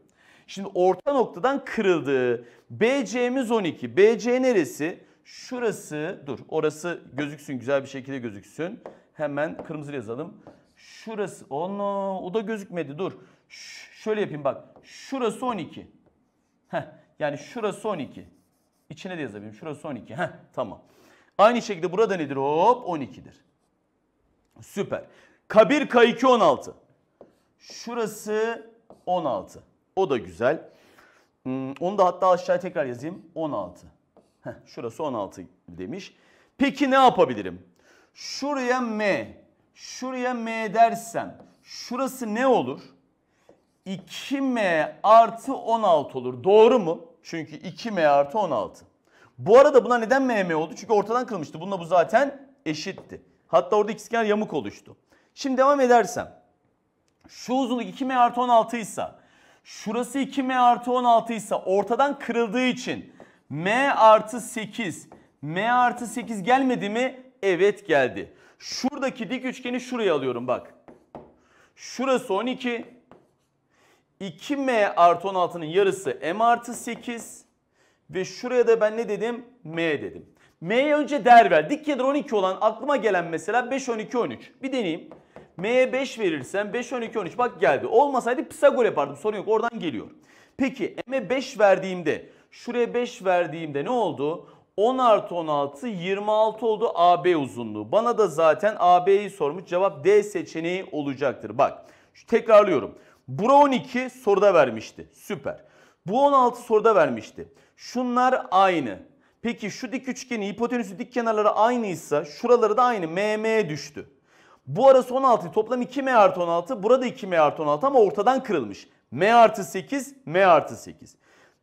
Şimdi orta noktadan kırıldı. BC'miz 12. BC neresi? Şurası dur orası gözüksün güzel bir şekilde gözüksün. Hemen kırmızı yazalım. Şurası onu. o da gözükmedi dur. Ş şöyle yapayım bak. Şurası 12. Heh, yani şurası 12. İçine de yazabilirim. Şurası 12. Heh, tamam. Aynı şekilde burada nedir? Hop 12'dir. Süper. Kabir k 16. Şurası 16. O da güzel. Hmm, onu da hatta aşağıya tekrar yazayım. 16. Heh, şurası 16 demiş. Peki ne yapabilirim? Şuraya M. Şuraya M dersem şurası ne olur? 2M artı 16 olur. Doğru mu? Çünkü 2M artı 16. Bu arada buna neden MM oldu? Çünkü ortadan kırılmıştı. Bununla bu zaten eşitti. Hatta orada ikizkenar yamuk oluştu. Şimdi devam edersem. Şu uzunluk 2M artı 16 ise şurası 2M artı 16 ise ortadan kırıldığı için M artı 8 M artı 8 gelmedi mi? Evet geldi. Şuradaki dik üçgeni şuraya alıyorum bak. Şurası 12. 2M artı 16'nın yarısı M artı 8. Ve şuraya da ben ne dedim? M dedim. M'ye önce değer ver. Dik kenar 12 olan aklıma gelen mesela 5, 12, 13. Bir deneyeyim. M'ye 5 verirsem 5, 12, 13 bak geldi. Olmasaydı Pisagor yapardım sorun yok oradan geliyor. Peki M'e 5 verdiğimde şuraya 5 verdiğimde ne oldu? 10 artı 16 26 oldu AB uzunluğu. Bana da zaten AB'yi sormuş cevap D seçeneği olacaktır. Bak tekrarlıyorum. Bura 12 soruda vermişti süper. Bu 16 soruda vermişti. Şunlar aynı. Peki şu dik üçgenin hipotenüsü dik kenarları aynıysa şuraları da aynı. MM düştü. Bu arası 16 toplam 2M artı 16. Burada 2M artı 16 ama ortadan kırılmış. M artı 8, M artı 8.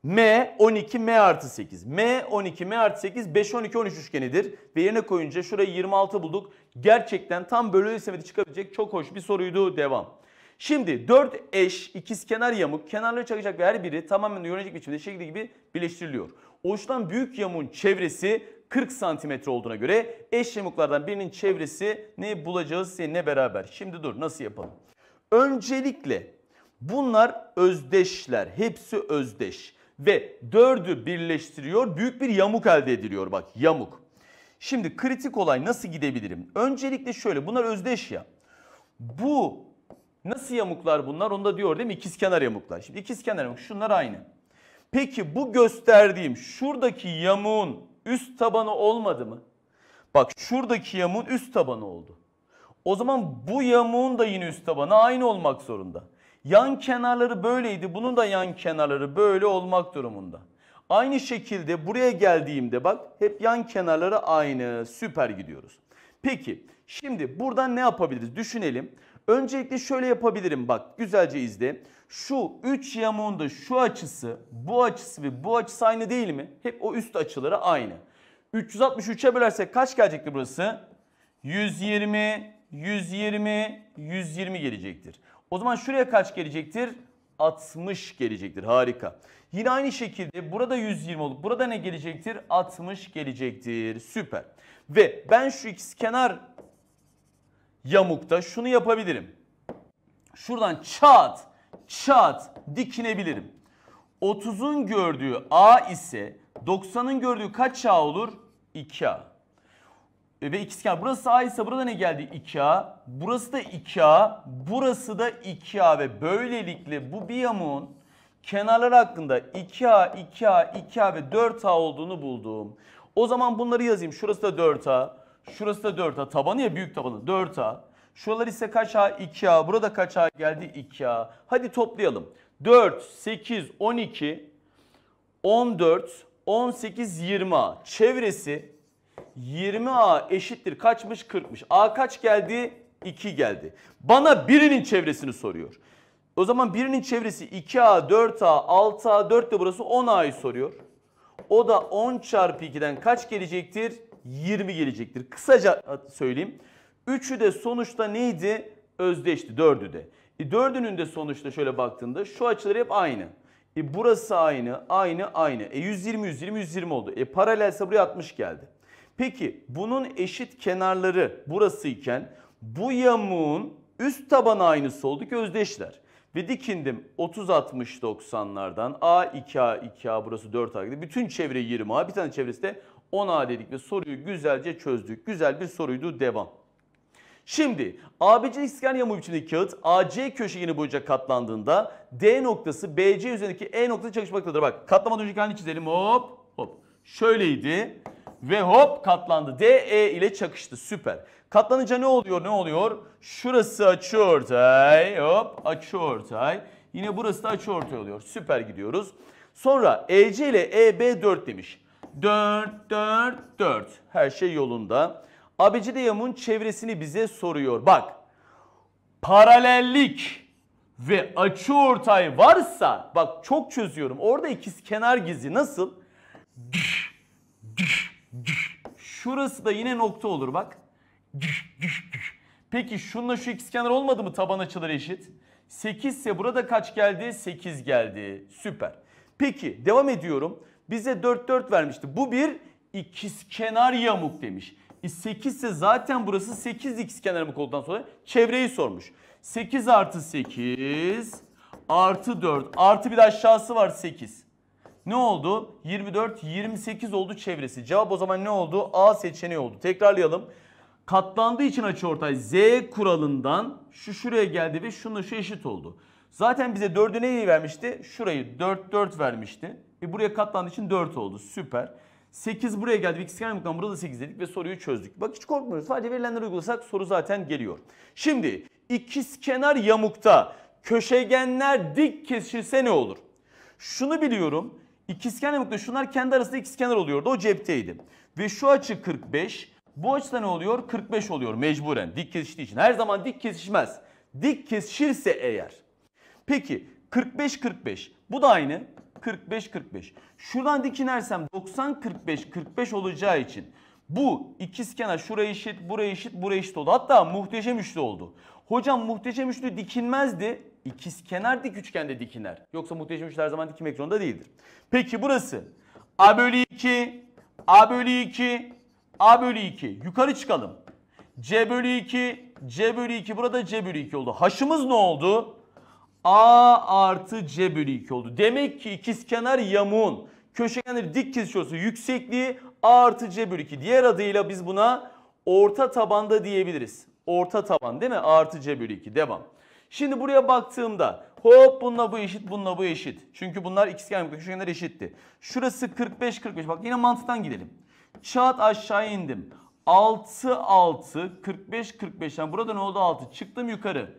M 12, M artı 8. M 12, M artı 8, 5, 12, 13 üçgenidir. Ve yerine koyunca şurayı 26 bulduk. Gerçekten tam bölü istemedi çıkabilecek çok hoş bir soruydu. Devam. Şimdi 4 eş ikizkenar yamuk kenarları çakacak ve her biri tamamen yönelik biçimde şekli gibi birleştiriliyor. Oluşan büyük yamuğun çevresi 40 santimetre olduğuna göre eş yamuklardan birinin çevresi ne bulacağız seninle beraber. Şimdi dur nasıl yapalım? Öncelikle bunlar özdeşler. Hepsi özdeş ve dördü birleştiriyor. Büyük bir yamuk elde ediliyor bak yamuk. Şimdi kritik olay nasıl gidebilirim? Öncelikle şöyle bunlar özdeş ya. Bu Nasıl yamuklar bunlar? Onu da diyor değil mi? kenar yamuklar. Şimdi ikiz kenar yamuk şunlar aynı. Peki bu gösterdiğim şuradaki yamuğun üst tabanı olmadı mı? Bak şuradaki yamuğun üst tabanı oldu. O zaman bu yamuğun da yine üst tabanı aynı olmak zorunda. Yan kenarları böyleydi. Bunun da yan kenarları böyle olmak durumunda. Aynı şekilde buraya geldiğimde bak hep yan kenarları aynı. Süper gidiyoruz. Peki şimdi buradan ne yapabiliriz? Düşünelim. Öncelikle şöyle yapabilirim bak güzelce izle. Şu 3 yamuğun da şu açısı, bu açısı ve bu açısı aynı değil mi? Hep o üst açıları aynı. 363'e bölersek kaç gelecekti burası? 120, 120, 120 gelecektir. O zaman şuraya kaç gelecektir? 60 gelecektir. Harika. Yine aynı şekilde burada 120 olup burada ne gelecektir? 60 gelecektir. Süper. Ve ben şu ikisi kenar yamukta şunu yapabilirim. Şuradan çat çat dikinebilirim. 30'un gördüğü A ise 90'ın gördüğü kaç A olur? 2A. E, ve ikizkenar burası A ise burada ne geldi? 2A. Burası da 2A. Burası da 2A ve böylelikle bu bir yamuğun kenarlar hakkında 2A, 2A, 2A ve 4A olduğunu buldum. O zaman bunları yazayım. Şurası da 4A. Şurası da 4A. Tabanı ya büyük tabanı. 4A. Şuralar ise kaç A? 2A. Burada kaç A geldi? 2A. Hadi toplayalım. 4, 8, 12, 14, 18, 20A. Çevresi 20A eşittir. Kaçmış? 40'mış. A kaç geldi? 2 geldi. Bana birinin çevresini soruyor. O zaman birinin çevresi 2A, 4A, 6A, 4 de burası 10A'yı soruyor. O da 10 çarpı 2'den kaç gelecektir? 20 gelecektir. Kısaca söyleyeyim. Üçü de sonuçta neydi? Özdeşti. Dördü de. E dördünün de sonuçta şöyle baktığında şu açıları hep aynı. E burası aynı, aynı, aynı. E 120, 120, 120 oldu. E paralelse buraya 60 geldi. Peki bunun eşit kenarları burası iken bu yamuğun üst tabanı aynısı oldu ki özdeşler. Ve dikindim 30-60-90'lardan A2A2A burası 4A gitti. Bütün çevre 20A bir tane çevresi de 10A dedik ve soruyu güzelce çözdük. Güzel bir soruydu devam. Şimdi ABC ikizkenar yamuğu biçimindeki kağıt AC köşegeni boyunca katlandığında D noktası BC üzerindeki E noktası çakışmaktadır. Bak katlamadan önceki halini çizelim hop hop. Şöyleydi ve hop katlandı. DE ile çakıştı süper. Katlanınca ne oluyor ne oluyor? Şurası açıortay hop açıortay. Yine burası da açıortay oluyor. Süper gidiyoruz. Sonra EC ile EB 4 demiş. 4, 4, 4. Her şey yolunda. Abici Abecideyamun çevresini bize soruyor. Bak paralellik ve açı ortay varsa bak çok çözüyorum. Orada ikiz kenar gizli nasıl? Şurası da yine nokta olur bak. Peki şununla şu ikiz kenar olmadı mı taban açıları eşit? 8 ise burada kaç geldi? 8 geldi. Süper. Peki devam ediyorum. Bize 4 4 vermişti. Bu bir ikiz kenar yamuk demiş. 8 e, ise zaten burası 8 ikiz kenar yamuk olduktan sonra çevreyi sormuş. 8 artı 8 artı 4 artı bir de aşağısı var 8. Ne oldu? 24, 28 oldu çevresi. Cevap o zaman ne oldu? A seçeneği oldu. Tekrarlayalım. Katlandığı için açıortay Z kuralından şu şuraya geldi ve şunu şu eşit oldu. Zaten bize 4'ü neyi vermişti? Şurayı 4, 4 vermişti. E buraya katlandığı için 4 oldu. Süper. 8 buraya geldi. X kaynaklıktan burada 8 dedik ve soruyu çözdük. Bak hiç korkmuyoruz. Sadece verilenleri uygulasak soru zaten geliyor. Şimdi ikizkenar yamukta köşegenler dik kesişirse ne olur? Şunu biliyorum. İkizkenar yamukta şunlar kendi arasında ikizkenar oluyordu. O cepteydi. Ve şu açı 45. Bu açıda ne oluyor? 45 oluyor mecburen dik kesiştiği için. Her zaman dik kesişmez. Dik kesişirse eğer. Peki 45 45 bu da aynı. 45 45. Şuradan dik 90 45 45 olacağı için bu ikizkenar şuraya eşit, buraya eşit, buraya eşit oldu. Hatta muhteşem üçlü oldu. Hocam muhteşem üçlü dikinmezdi. İkizkenar dik üçgende dikiner. Yoksa muhteşem üçlü her zaman dikmek zorunda değildir. Peki burası A bölü 2, A bölü 2, A bölü 2. Yukarı çıkalım. C bölü 2, C bölü 2. Burada C bölü 2 oldu. Haşımız ne oldu? A artı C bölü 2 oldu. Demek ki ikizkenar yamuğun köşegenleri dik kesişiyorsa yüksekliği A artı C bölü 2. Diğer adıyla biz buna orta tabanda diyebiliriz. Orta taban değil mi? A artı C bölü 2. Devam. Şimdi buraya baktığımda hop bununla bu eşit bununla bu eşit. Çünkü bunlar ikizkenar köşegenler eşitti. Şurası 45 45. Bak yine mantıktan gidelim. Çat aşağı indim. 6 6 45 45. yani burada ne oldu 6 çıktım yukarı.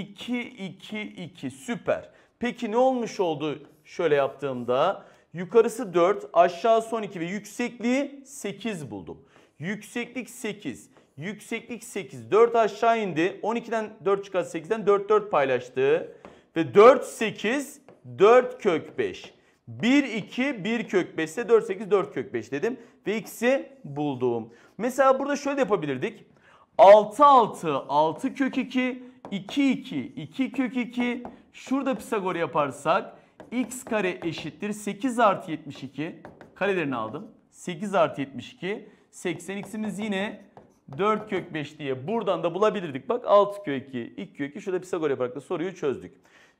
2, 2, 2 süper. Peki ne olmuş oldu şöyle yaptığımda? Yukarısı 4, aşağı son 2 ve yüksekliği 8 buldum. Yükseklik 8. Yükseklik 8. 4 aşağı indi. 12'den 4 çıkar 8'den 4 4 paylaştı. Ve 4 8 4 kök 5. 1 2 1 kök 5 ise 4 8 4 kök 5 dedim. Ve x'i buldum. Mesela burada şöyle yapabilirdik. 6 6 6 kök 2 2, 2, 2 kök 2. Şurada Pisagor yaparsak x kare eşittir 8 artı 72. Karelerini aldım. 8 artı 72. 80x'imiz yine 4 kök 5 diye buradan da bulabilirdik. Bak 6 kök 2, 2 kök 2 şurada Pisagor yaparak da soruyu çözdük.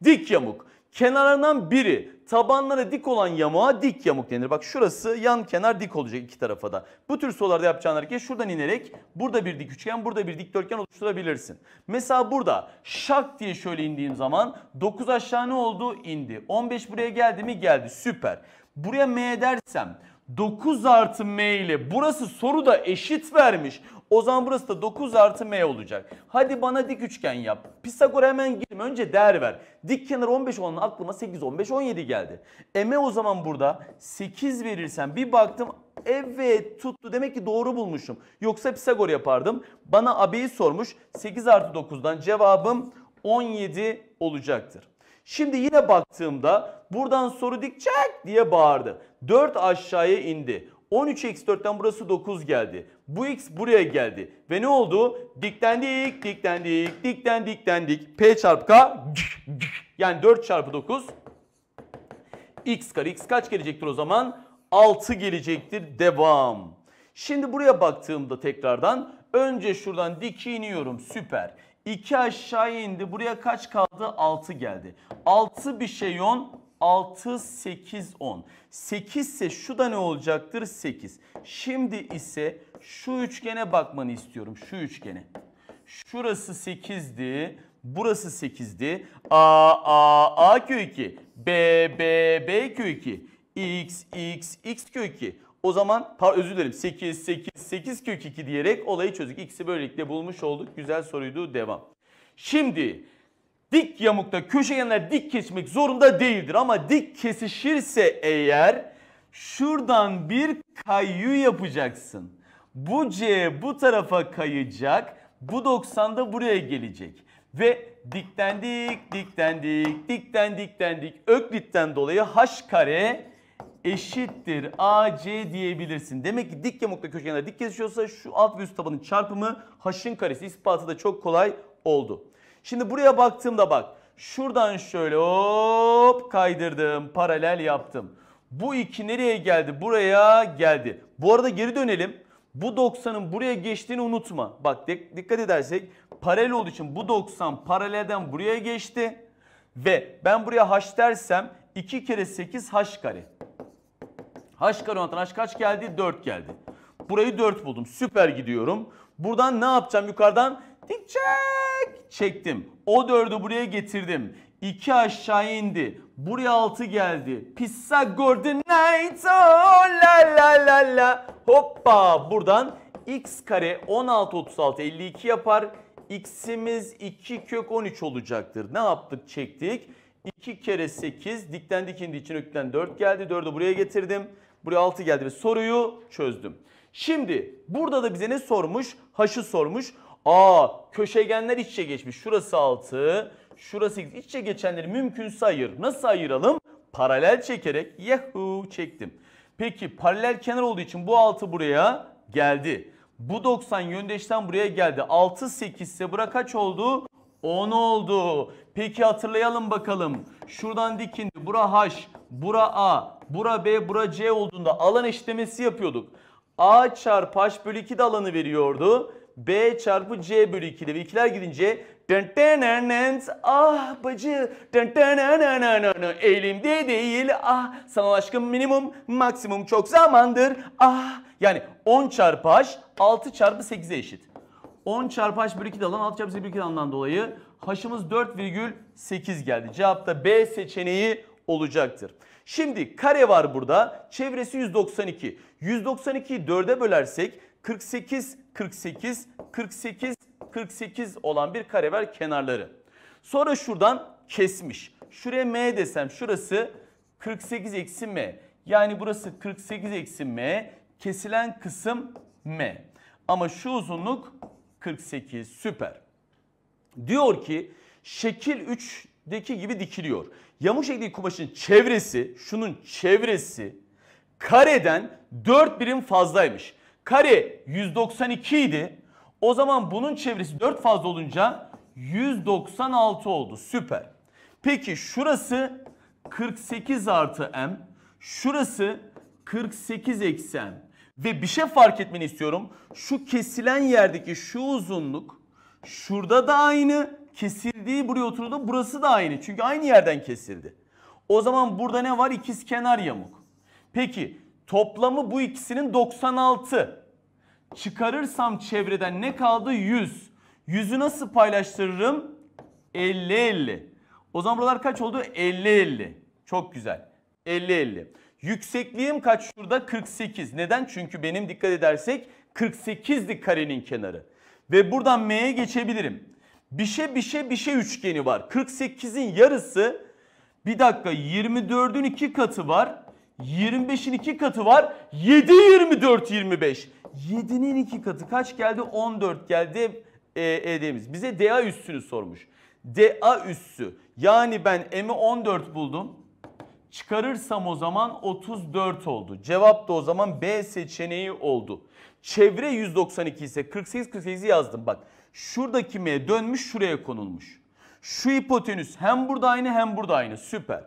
Dik yamuk. Kenarlarından biri tabanlara dik olan yamuğa dik yamuk denir. Bak şurası yan kenar dik olacak iki tarafa da. Bu tür sorularda yapacağın hareket şuradan inerek burada bir dik üçgen, burada bir dikdörtgen oluşturabilirsin. Mesela burada şak diye şöyle indiğim zaman 9 aşağı ne oldu? İndi. 15 buraya geldi mi? Geldi. Süper. Buraya m dersem 9 artı m ile burası soru da eşit vermiş. O zaman burası da 9 artı m olacak. Hadi bana dik üçgen yap. Pisagor hemen girim. Önce değer ver. Dik kenar 15 olan aklıma 8, 15, 17 geldi. m o zaman burada 8 verirsen bir baktım evet tuttu. Demek ki doğru bulmuşum. Yoksa Pisagor yapardım. Bana abeyi sormuş. 8 artı 9'dan cevabım 17 olacaktır. Şimdi yine baktığımda buradan soru dikecek diye bağırdı. 4 aşağıya indi. 13x4'ten burası 9 geldi. Bu x buraya geldi. Ve ne oldu? Diklendik, diklendik, dikten diklendik. P çarpı K. Yani 4 çarpı 9. X kare. X kaç gelecektir o zaman? 6 gelecektir. Devam. Şimdi buraya baktığımda tekrardan önce şuradan dik iniyorum. Süper. 2 aşağı indi. Buraya kaç kaldı? 6 geldi. 6 bir şey 10. 6, 8, 10. 8 ise şu da ne olacaktır? 8. Şimdi ise şu üçgene bakmanı istiyorum. Şu üçgene. Şurası 8'di. Burası 8'di. A, A, A kök B, B, B kök X, X, X kök O zaman par özür dilerim 8, 8, 8 kök 2 diyerek olayı çözdük. X'i böylelikle bulmuş olduk. Güzel soruydu. Devam. Şimdi dik yamukta köşegenler dik kesmek zorunda değildir. Ama dik kesişirse eğer şuradan bir kayyu yapacaksın. Bu C bu tarafa kayacak. Bu 90 da buraya gelecek. Ve dikten dik, dikten dik, dikten dikten dik. Öklitten dolayı h kare eşittir AC diyebilirsin. Demek ki dik yamukta köşegenler dik kesişiyorsa şu alt ve üst tabanın çarpımı h'ın karesi. Ispatı da çok kolay oldu. Şimdi buraya baktığımda bak. Şuradan şöyle hop kaydırdım. Paralel yaptım. Bu iki nereye geldi? Buraya geldi. Bu arada geri dönelim. Bu 90'ın buraya geçtiğini unutma. Bak dikkat edersek paralel olduğu için bu 90 paralelden buraya geçti. Ve ben buraya h dersem 2 kere 8 h kare. h kare olan h kaç geldi? 4 geldi. Burayı 4 buldum. Süper gidiyorum. Buradan ne yapacağım? Yukarıdan dik çektim. O dördü buraya getirdim. İki aşağı indi. Buraya altı geldi. Pizza Pisagor dinaito oh, la la la la. Hoppa buradan x kare 16 36 52 yapar. x'imiz 2 kök 13 olacaktır. Ne yaptık? Çektik. 2 kere 8 dikten dikindi, indiği için ökten 4 geldi. 4'ü buraya getirdim. Buraya 6 geldi ve soruyu çözdüm. Şimdi burada da bize ne sormuş? H'ı sormuş. A köşegenler iç içe geçmiş. Şurası 6, şurası 8. İç içe geçenleri mümkün sayır. Nasıl ayıralım? Paralel çekerek yahu çektim. Peki paralel kenar olduğu için bu 6 buraya geldi. Bu 90 yöndeşten buraya geldi. 6 8 ise bura kaç oldu? 10 oldu. Peki hatırlayalım bakalım. Şuradan dikindi. Bura H, bura A, bura B, bura C olduğunda alan eşitlemesi yapıyorduk. A çarpı H bölü 2 de alanı veriyordu. B çarpı C bölü 2 ile ve 2'ler gidince ah bacı elimde değil ah sana aşkım minimum maksimum çok zamandır ah yani 10 çarpı h 6 çarpı 8'e eşit. 10 çarpı h bölü 2 de alan 6 çarpı 8 bölü 2 de alınan dolayı h'ımız 4,8 geldi. Cevapta B seçeneği olacaktır. Şimdi kare var burada. Çevresi 192. 192'yi 4'e bölersek 48 48, 48, 48 olan bir kare ver kenarları. Sonra şuradan kesmiş. Şuraya M desem şurası 48 eksi M. Yani burası 48 eksi M. Kesilen kısım M. Ama şu uzunluk 48 süper. Diyor ki şekil 3'deki gibi dikiliyor. Yamuk şekli kumaşın çevresi şunun çevresi kareden 4 birim fazlaymış. Kare 192 idi. O zaman bunun çevresi 4 fazla olunca 196 oldu. Süper. Peki şurası 48 artı m. Şurası 48 eksi m. Ve bir şey fark etmeni istiyorum. Şu kesilen yerdeki şu uzunluk şurada da aynı. Kesildiği buraya oturdu. Burası da aynı. Çünkü aynı yerden kesildi. O zaman burada ne var? İkiz kenar yamuk. Peki Toplamı bu ikisinin 96. Çıkarırsam çevreden ne kaldı? 100. 100'ü nasıl paylaştırırım? 50 50. O zaman buralar kaç oldu? 50 50. Çok güzel. 50 50. Yüksekliğim kaç şurada? 48. Neden? Çünkü benim dikkat edersek 48'di karenin kenarı. Ve buradan M'ye geçebilirim. Bişe bişe bişe üçgeni var. 48'in yarısı bir dakika 24'ün iki katı var. 25'in 2 katı var. 7, 24, 25. 7'nin 2 katı kaç geldi? 14 geldi e, Bize DA üssünü sormuş. DA üssü. Yani ben M'i 14 buldum. Çıkarırsam o zaman 34 oldu. Cevap da o zaman B seçeneği oldu. Çevre 192 ise 48-48'i yazdım bak. Şuradaki M dönmüş şuraya konulmuş. Şu hipotenüs hem burada aynı hem burada aynı süper.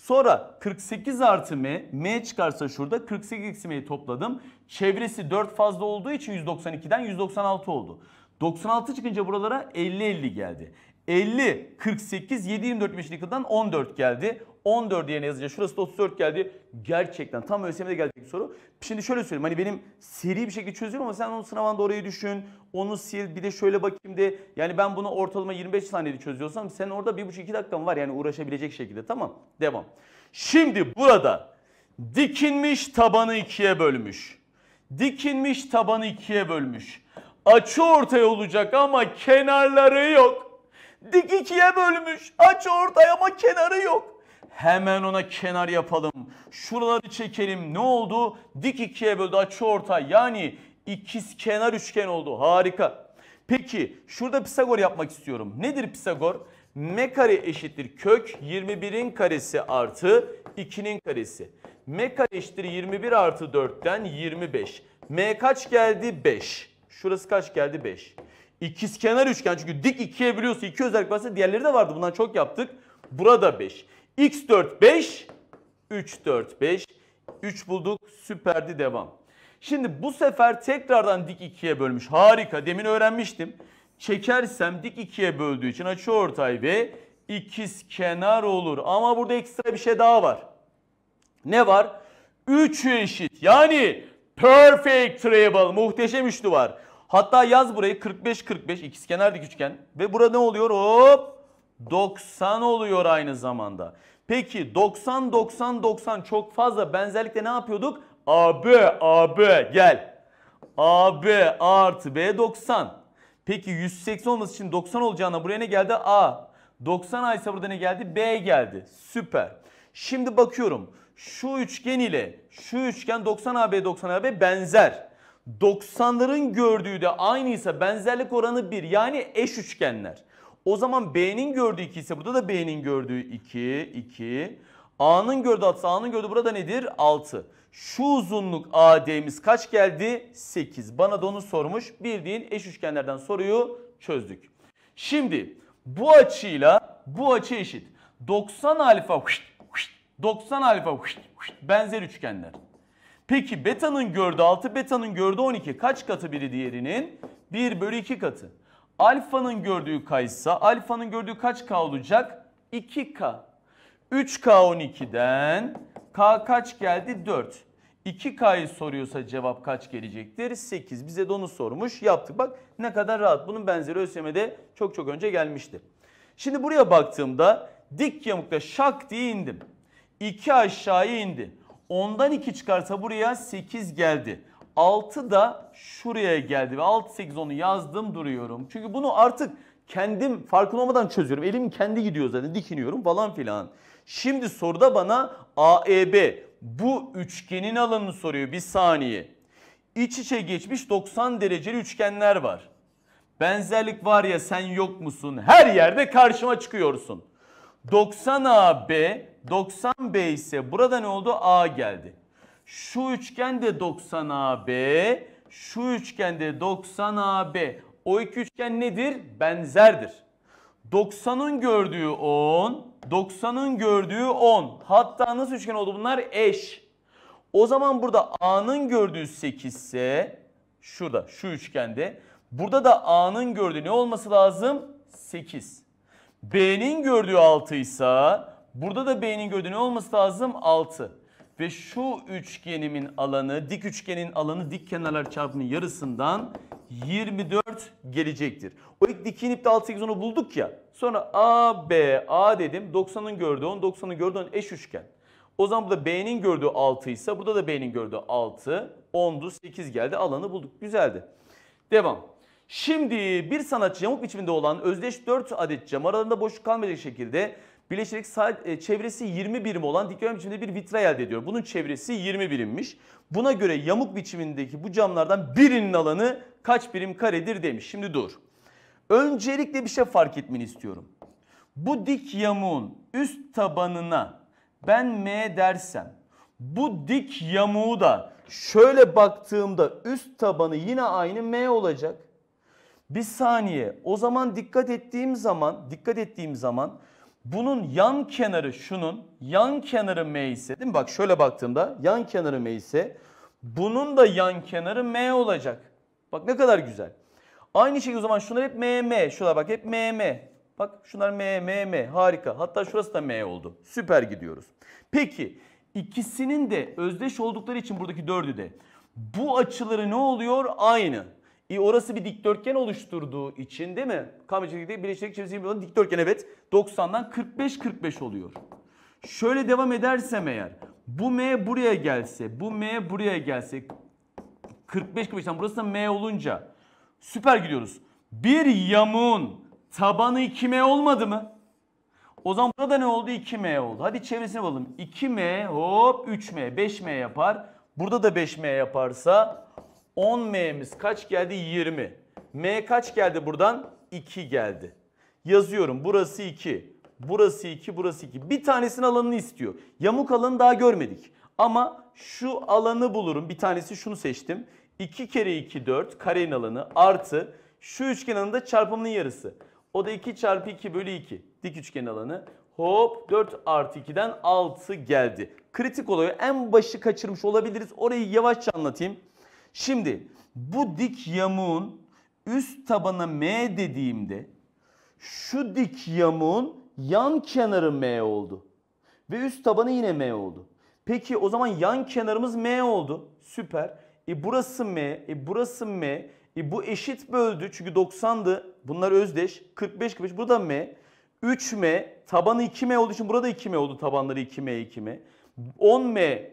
Sonra 48 artı m, m çıkarsa şurada 48 eksi m'yi topladım. Çevresi 4 fazla olduğu için 192'den 196 oldu. 96 çıkınca buralara 50-50 geldi. 50, 48, 7, 24, 5 14 geldi. 14 yerine yazacağız. Şurası da 34 geldi. Gerçekten tam ÖSYM'de gelecek soru. Şimdi şöyle söyleyeyim. Hani benim seri bir şekilde çözüyorum ama sen onu sınavanda orayı düşün. Onu sil. Bir de şöyle bakayım de. Yani ben bunu ortalama 25 saniyede çözüyorsam sen orada 1,5-2 dakikan var. Yani uğraşabilecek şekilde. Tamam. Devam. Şimdi burada dikinmiş tabanı ikiye bölmüş. Dikinmiş tabanı ikiye bölmüş. Açı ortaya olacak ama kenarları yok. Dik ikiye bölmüş. Aç ortaya ama kenarı yok. Hemen ona kenar yapalım. Şuraları çekelim. Ne oldu? Dik ikiye böldü açı orta. Yani ikiz kenar üçgen oldu. Harika. Peki şurada Pisagor yapmak istiyorum. Nedir Pisagor? M kare eşittir kök 21'in karesi artı 2'nin karesi. M kare eşittir 21 artı 4'ten 25. M kaç geldi? 5. Şurası kaç geldi? 5. İkiz kenar üçgen çünkü dik ikiye biliyorsun iki özellik bahsediyor. Diğerleri de vardı bundan çok yaptık. Burada 5. X4 5. 3 4 5. 3 bulduk süperdi devam. Şimdi bu sefer tekrardan dik ikiye bölmüş. Harika demin öğrenmiştim. Çekersem dik ikiye böldüğü için açı ortay ve ikiz kenar olur. Ama burada ekstra bir şey daha var. Ne var? 3'ü eşit yani perfect treble muhteşem üçlü var. Hatta yaz burayı 45-45 ikizkenar dik üçgen. Ve burada ne oluyor? Hop 90 oluyor aynı zamanda. Peki 90-90-90 çok fazla benzerlikle ne yapıyorduk? AB, AB gel. AB artı B 90. Peki 180 olması için 90 olacağına buraya ne geldi? A. 90 A ise burada ne geldi? B geldi. Süper. Şimdi bakıyorum. Şu üçgen ile şu üçgen 90 AB 90 AB benzer. 90'ların gördüğü de aynıysa benzerlik oranı 1 yani eş üçgenler. O zaman B'nin gördüğü 2 ise burada da B'nin gördüğü 2, 2. A'nın gördüğü 6 A'nın gördüğü burada nedir? 6. Şu uzunluk AD'miz kaç geldi? 8. Bana da onu sormuş. Bildiğin eş üçgenlerden soruyu çözdük. Şimdi bu açıyla bu açı eşit. 90 alfa 90 alfa benzer üçgenler. Peki beta'nın gördü 6, beta'nın gördü 12. Kaç katı biri diğerinin? 1 bölü 2 katı. Alfanın gördüğü kaçsa alfanın gördüğü kaç K olacak? 2K. 3K 12'den K kaç geldi? 4. 2K'yı soruyorsa cevap kaç gelecektir? 8. Bize de onu sormuş. Yaptık. Bak ne kadar rahat. Bunun benzeri ÖSYM'de çok çok önce gelmişti. Şimdi buraya baktığımda dik yamukta şak diye indim. 2 aşağıya indim. 10'dan 2 çıkarsa buraya 8 geldi. 6 da şuraya geldi ve 6 8 onu yazdım duruyorum. Çünkü bunu artık kendim farkında olmadan çözüyorum. Elim kendi gidiyor zaten dikiniyorum falan filan. Şimdi soruda bana AEB bu üçgenin alanını soruyor bir saniye. İç içe geçmiş 90 dereceli üçgenler var. Benzerlik var ya sen yok musun? Her yerde karşıma çıkıyorsun. 90 AB 90B ise burada ne oldu? A geldi. Şu üçgen de 90AB, şu üçgen de 90AB. O iki üçgen nedir? Benzerdir. 90'ın gördüğü 10, 90'ın gördüğü 10. Hatta nasıl üçgen oldu bunlar? Eş. O zaman burada A'nın gördüğü 8 ise şurada şu üçgende. Burada da A'nın gördüğü ne olması lazım? 8. B'nin gördüğü 6 ise Burada da B'nin gördüğü ne olması lazım? 6. Ve şu üçgenimin alanı, dik üçgenin alanı dik kenarlar çarpımının yarısından 24 gelecektir. O ilk dikin ipte 6, 8, 10'u bulduk ya. Sonra A, B, A dedim. 90'ın gördüğü 10, 90'ın gördüğü 10 eş üçgen. O zaman burada B'nin gördüğü 6 ise burada da B'nin gördüğü 6. 10'du 8 geldi alanı bulduk. Güzeldi. Devam. Şimdi bir sanatçı yamuk biçiminde olan özdeş 4 adet cam aralarında boşluk kalmayacak şekilde birleşerek e, çevresi 20 birim olan dikdörtgen biçiminde bir vitray elde ediyor. Bunun çevresi 20 birimmiş. Buna göre yamuk biçimindeki bu camlardan birinin alanı kaç birim karedir demiş. Şimdi dur. Öncelikle bir şey fark etmeni istiyorum. Bu dik yamuğun üst tabanına ben M dersem bu dik yamuğu da şöyle baktığımda üst tabanı yine aynı M olacak. Bir saniye. O zaman dikkat ettiğim zaman, dikkat ettiğim zaman bunun yan kenarı şunun, yan kenarı m ise değil mi? Bak şöyle baktığımda yan kenarı m ise bunun da yan kenarı m olacak. Bak ne kadar güzel. Aynı şey o zaman şunlar hep m m. Şunlar bak hep m m. Bak şunlar m m m. Harika. Hatta şurası da m oldu. Süper gidiyoruz. Peki ikisinin de özdeş oldukları için buradaki dördü de bu açıları ne oluyor? Aynı. E orası bir dikdörtgen oluşturduğu için değil mi? Kam içindeki bileşik çevresi olan dikdörtgen evet 90'dan 45 45 oluyor. Şöyle devam edersem eğer bu M buraya gelse, bu M buraya gelse 45 45'ten burası da M olunca süper gidiyoruz. Bir yamuğun tabanı 2M olmadı mı? O zaman burada ne oldu? 2M oldu. Hadi çevresine bakalım. 2M hop 3M 5M yapar. Burada da 5M yaparsa 10M'miz kaç geldi? 20. M kaç geldi buradan? 2 geldi. Yazıyorum burası 2, burası 2, burası 2. Bir tanesinin alanını istiyor. Yamuk alanı daha görmedik. Ama şu alanı bulurum. Bir tanesi şunu seçtim. 2 kere 2 4 karenin alanı artı şu üçgen alanında çarpımının yarısı. O da 2 çarpı 2 bölü 2 dik üçgen alanı. Hop 4 artı 2'den 6 geldi. Kritik olayı en başı kaçırmış olabiliriz. Orayı yavaşça anlatayım. Şimdi bu dik yamuğun üst tabana M dediğimde şu dik yamuğun yan kenarı M oldu. Ve üst tabanı yine M oldu. Peki o zaman yan kenarımız M oldu. Süper. E burası M, e burası M. E bu eşit böldü çünkü 90'dı. Bunlar özdeş. 45 45 burada M. 3M tabanı 2M olduğu için burada 2M oldu tabanları 2M 2M. 10M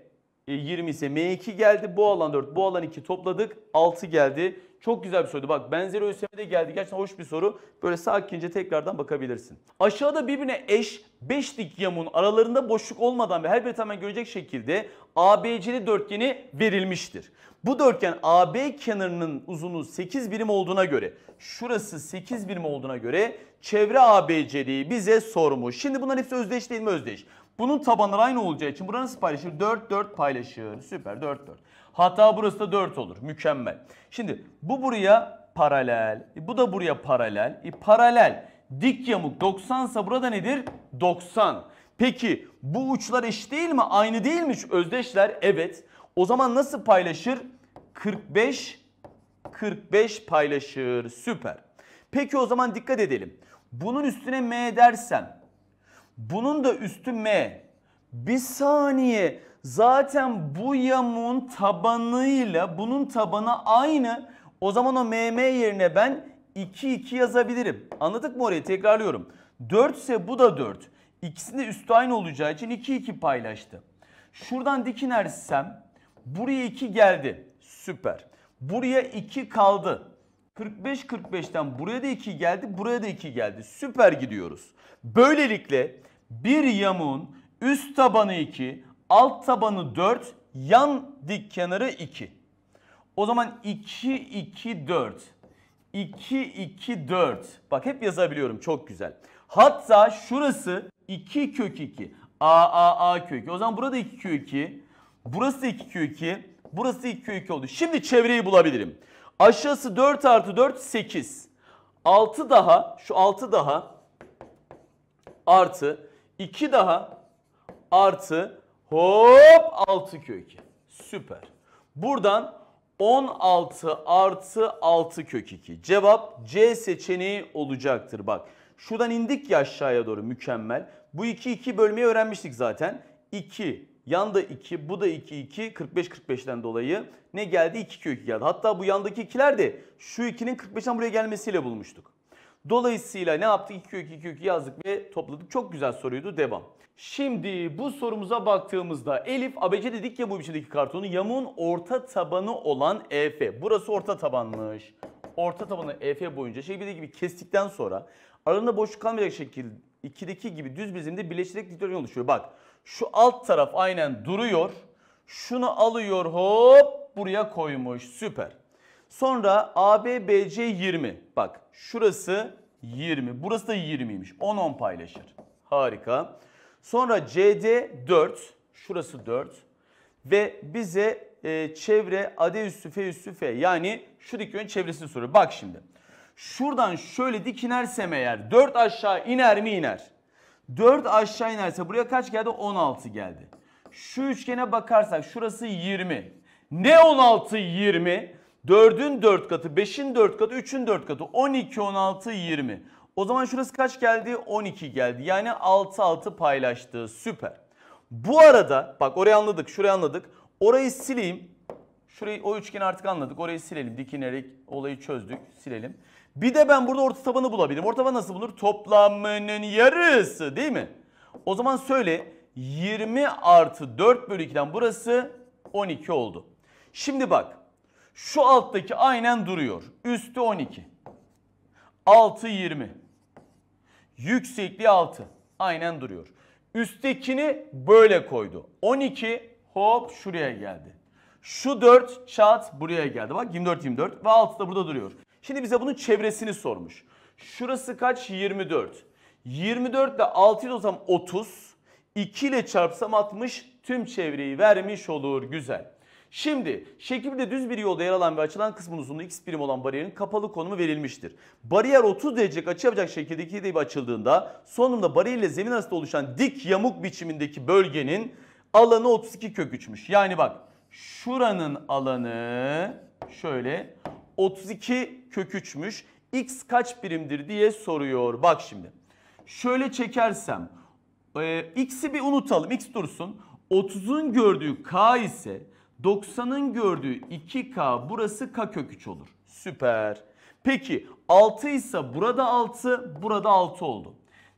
20 e, ise M2 geldi. Bu alan 4, bu alan 2 topladık. 6 geldi. Çok güzel bir soruydu. Bak benzeri ÖSYM'de geldi. Gerçekten hoş bir soru. Böyle sakince tekrardan bakabilirsin. Aşağıda birbirine eş 5 dik yamun aralarında boşluk olmadan ve her biri tamamen görecek şekilde ABC'li dörtgeni verilmiştir. Bu dörtgen AB kenarının uzunluğu 8 birim olduğuna göre, şurası 8 birim olduğuna göre çevre ABC'liği bize sormuş. Şimdi bunların hepsi özdeş değil mi özdeş? Bunun tabanları aynı olacağı için buranın nasıl paylaşır? 4 4 paylaşır. Süper 4 4. Hatta burası da 4 olur. Mükemmel. Şimdi bu buraya paralel. E, bu da buraya paralel. E, paralel. Dik yamuk 90 ise burada nedir? 90. Peki bu uçlar eşit değil mi? Aynı değil mi? özdeşler. Evet. O zaman nasıl paylaşır? 45 45 paylaşır. Süper. Peki o zaman dikkat edelim. Bunun üstüne m dersem bunun da üstü M. Bir saniye zaten bu yamuğun tabanıyla bunun tabanı aynı. O zaman o mm yerine ben 2 2 yazabilirim. Anladık mı orayı? Tekrarlıyorum. 4 ise bu da 4. İkisinde üstü aynı olacağı için 2 2 paylaştı. Şuradan dik inersem buraya 2 geldi. Süper. Buraya 2 kaldı. 45 45'ten buraya da 2 geldi, buraya da 2 geldi. Süper gidiyoruz. Böylelikle bir yamuğun üst tabanı 2, alt tabanı 4, yan dik kenarı 2. O zaman 2, 2, 4. 2, 2, 4. Bak hep yazabiliyorum çok güzel. Hatta şurası 2 kök 2. A, A, A kök 2. O zaman burada 2 kök 2. Burası 2 kök 2. Burası 2 kök 2 oldu. Şimdi çevreyi bulabilirim. Aşağısı 4 artı 4 8. 6 daha şu 6 daha artı 2 daha artı hop 6 kök 2. Süper. Buradan 16 artı 6 kök 2. Cevap C seçeneği olacaktır. Bak şuradan indik ya aşağıya doğru mükemmel. Bu 2 2 bölmeyi öğrenmiştik zaten. 2 yanda 2 bu da 2 2 45 45'ten dolayı ne geldi 2 kök 2 geldi. Hatta bu yandaki ikiler de şu 2'nin 45'ten buraya gelmesiyle bulmuştuk. Dolayısıyla ne yaptık? 2 kök 2 kök yazdık ve topladık. Çok güzel soruydu. Devam. Şimdi bu sorumuza baktığımızda Elif ABC dedik ya bu biçimdeki kartonu. Yamuğun orta tabanı olan EF. Burası orta tabanmış. Orta tabanı EF boyunca şekilde gibi kestikten sonra aralarında boşluk kalmayacak şekilde 2'deki gibi düz birimde birleşerek dikdörtgen oluşuyor. Bak şu alt taraf aynen duruyor. Şunu alıyor hop buraya koymuş. Süper. Sonra ABBC 20. Bak şurası 20. Burası da 20'ymiş. 10 10 paylaşır. Harika. Sonra CD 4. Şurası 4. Ve bize e, çevre ade üssü f üssü f yani şu dikdörtgenin çevresini soruyor. Bak şimdi. Şuradan şöyle dik inersem eğer 4 aşağı iner mi iner? 4 aşağı inerse buraya kaç geldi? 16 geldi. Şu üçgene bakarsak şurası 20. Ne 16 20? 4'ün 4 katı, 5'in 4 katı, 3'ün 4 katı. 12, 16, 20. O zaman şurası kaç geldi? 12 geldi. Yani 6, 6 paylaştı. Süper. Bu arada bak orayı anladık, şurayı anladık. Orayı sileyim. Şurayı o üçgeni artık anladık. Orayı silelim. Dikinerek olayı çözdük. Silelim. Bir de ben burada orta tabanı bulabilirim. Orta taban nasıl bulunur? Toplamının yarısı değil mi? O zaman söyle 20 artı 4 bölü 2'den burası 12 oldu. Şimdi bak şu alttaki aynen duruyor. Üstü 12. 6 20. Yüksekliği 6. Aynen duruyor. Üsttekini böyle koydu. 12 hop şuraya geldi. Şu 4 çat buraya geldi. Bak 24 24 ve 6 da burada duruyor. Şimdi bize bunun çevresini sormuş. Şurası kaç? 24. 24 ile 6'yı o zaman 30. 2 ile çarpsam 60 tüm çevreyi vermiş olur. Güzel. Şimdi şekilde düz bir yolda yer alan ve açılan kısmın uzunluğu x birim olan bariyerin kapalı konumu verilmiştir. Bariyer 30 derece açı yapacak şekilde ikiye deyip açıldığında sonunda bariyer ile zemin arasında oluşan dik yamuk biçimindeki bölgenin alanı 32 kök 3'müş. Yani bak şuranın alanı şöyle 32 kök 3'müş. X kaç birimdir diye soruyor. Bak şimdi şöyle çekersem e, x'i bir unutalım x dursun. 30'un gördüğü k ise 90'ın gördüğü 2K burası K kök 3 olur. Süper. Peki 6 ise burada 6, burada 6 oldu.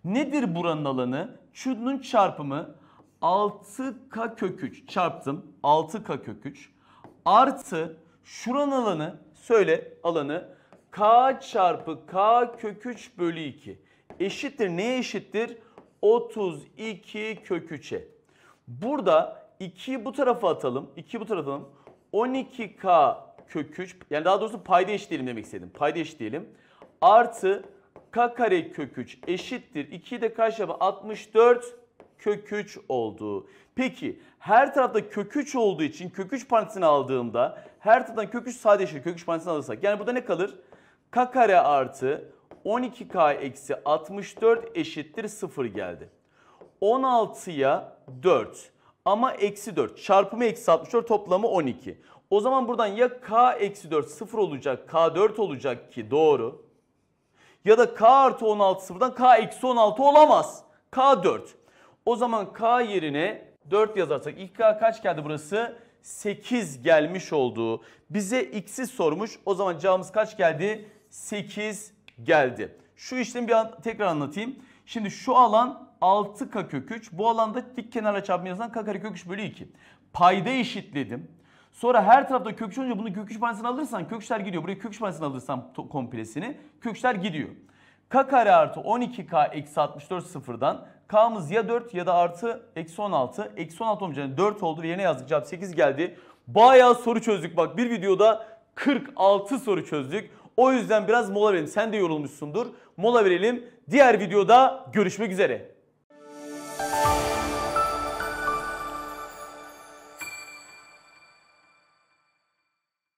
Nedir buranın alanı? Şunun çarpımı 6K kök 3 çarptım. 6K kök 3 artı şuranın alanı söyle alanı K çarpı K kök 3 bölü 2 eşittir. Neye eşittir? 32 kök 3'e. Burada 2'yi bu tarafa atalım. 2'yi bu tarafa atalım. 12K kök 3 yani daha doğrusu payda eşitleyelim demek istedim. Payda eşitleyelim. Artı K kare kök 3 eşittir. 2'yi de karşıya 64 kök 3 oldu. Peki her tarafta kök 3 olduğu için kök 3 parantezini aldığımda her taraftan kök 3 sadeleşir. Kök 3 parantezini alırsak. Yani burada ne kalır? K kare artı 12K eksi 64 eşittir 0 geldi. 16'ya 4 ama eksi 4 çarpımı eksi 64 toplamı 12. O zaman buradan ya k eksi 4 0 olacak k 4 olacak ki doğru. Ya da k artı 16 sıfırdan k eksi 16 olamaz. k 4. O zaman k yerine 4 yazarsak ilk k kaç geldi burası? 8 gelmiş olduğu bize x'i sormuş. O zaman cevabımız kaç geldi? 8 geldi. Şu işlemi bir an, tekrar anlatayım. Şimdi şu alan 6K kök 3. Bu alanda dik kenarla çarpma yazılan K kare kök 3 bölü 2. Payda eşitledim. Sonra her tarafta kök 3 olunca bunu kök 3 parçasını alırsan kök 3'ler gidiyor. Buraya kök 3 parçasını alırsan komplesini kök 3'ler gidiyor. K kare artı 12K eksi 64 sıfırdan K'mız ya 4 ya da artı eksi 16. Eksi 16 olunca yani 4 oldu ve yerine yazdık cevap 8 geldi. Bayağı soru çözdük bak bir videoda 46 soru çözdük. O yüzden biraz mola verelim. Sen de yorulmuşsundur. Mola verelim. Diğer videoda görüşmek üzere.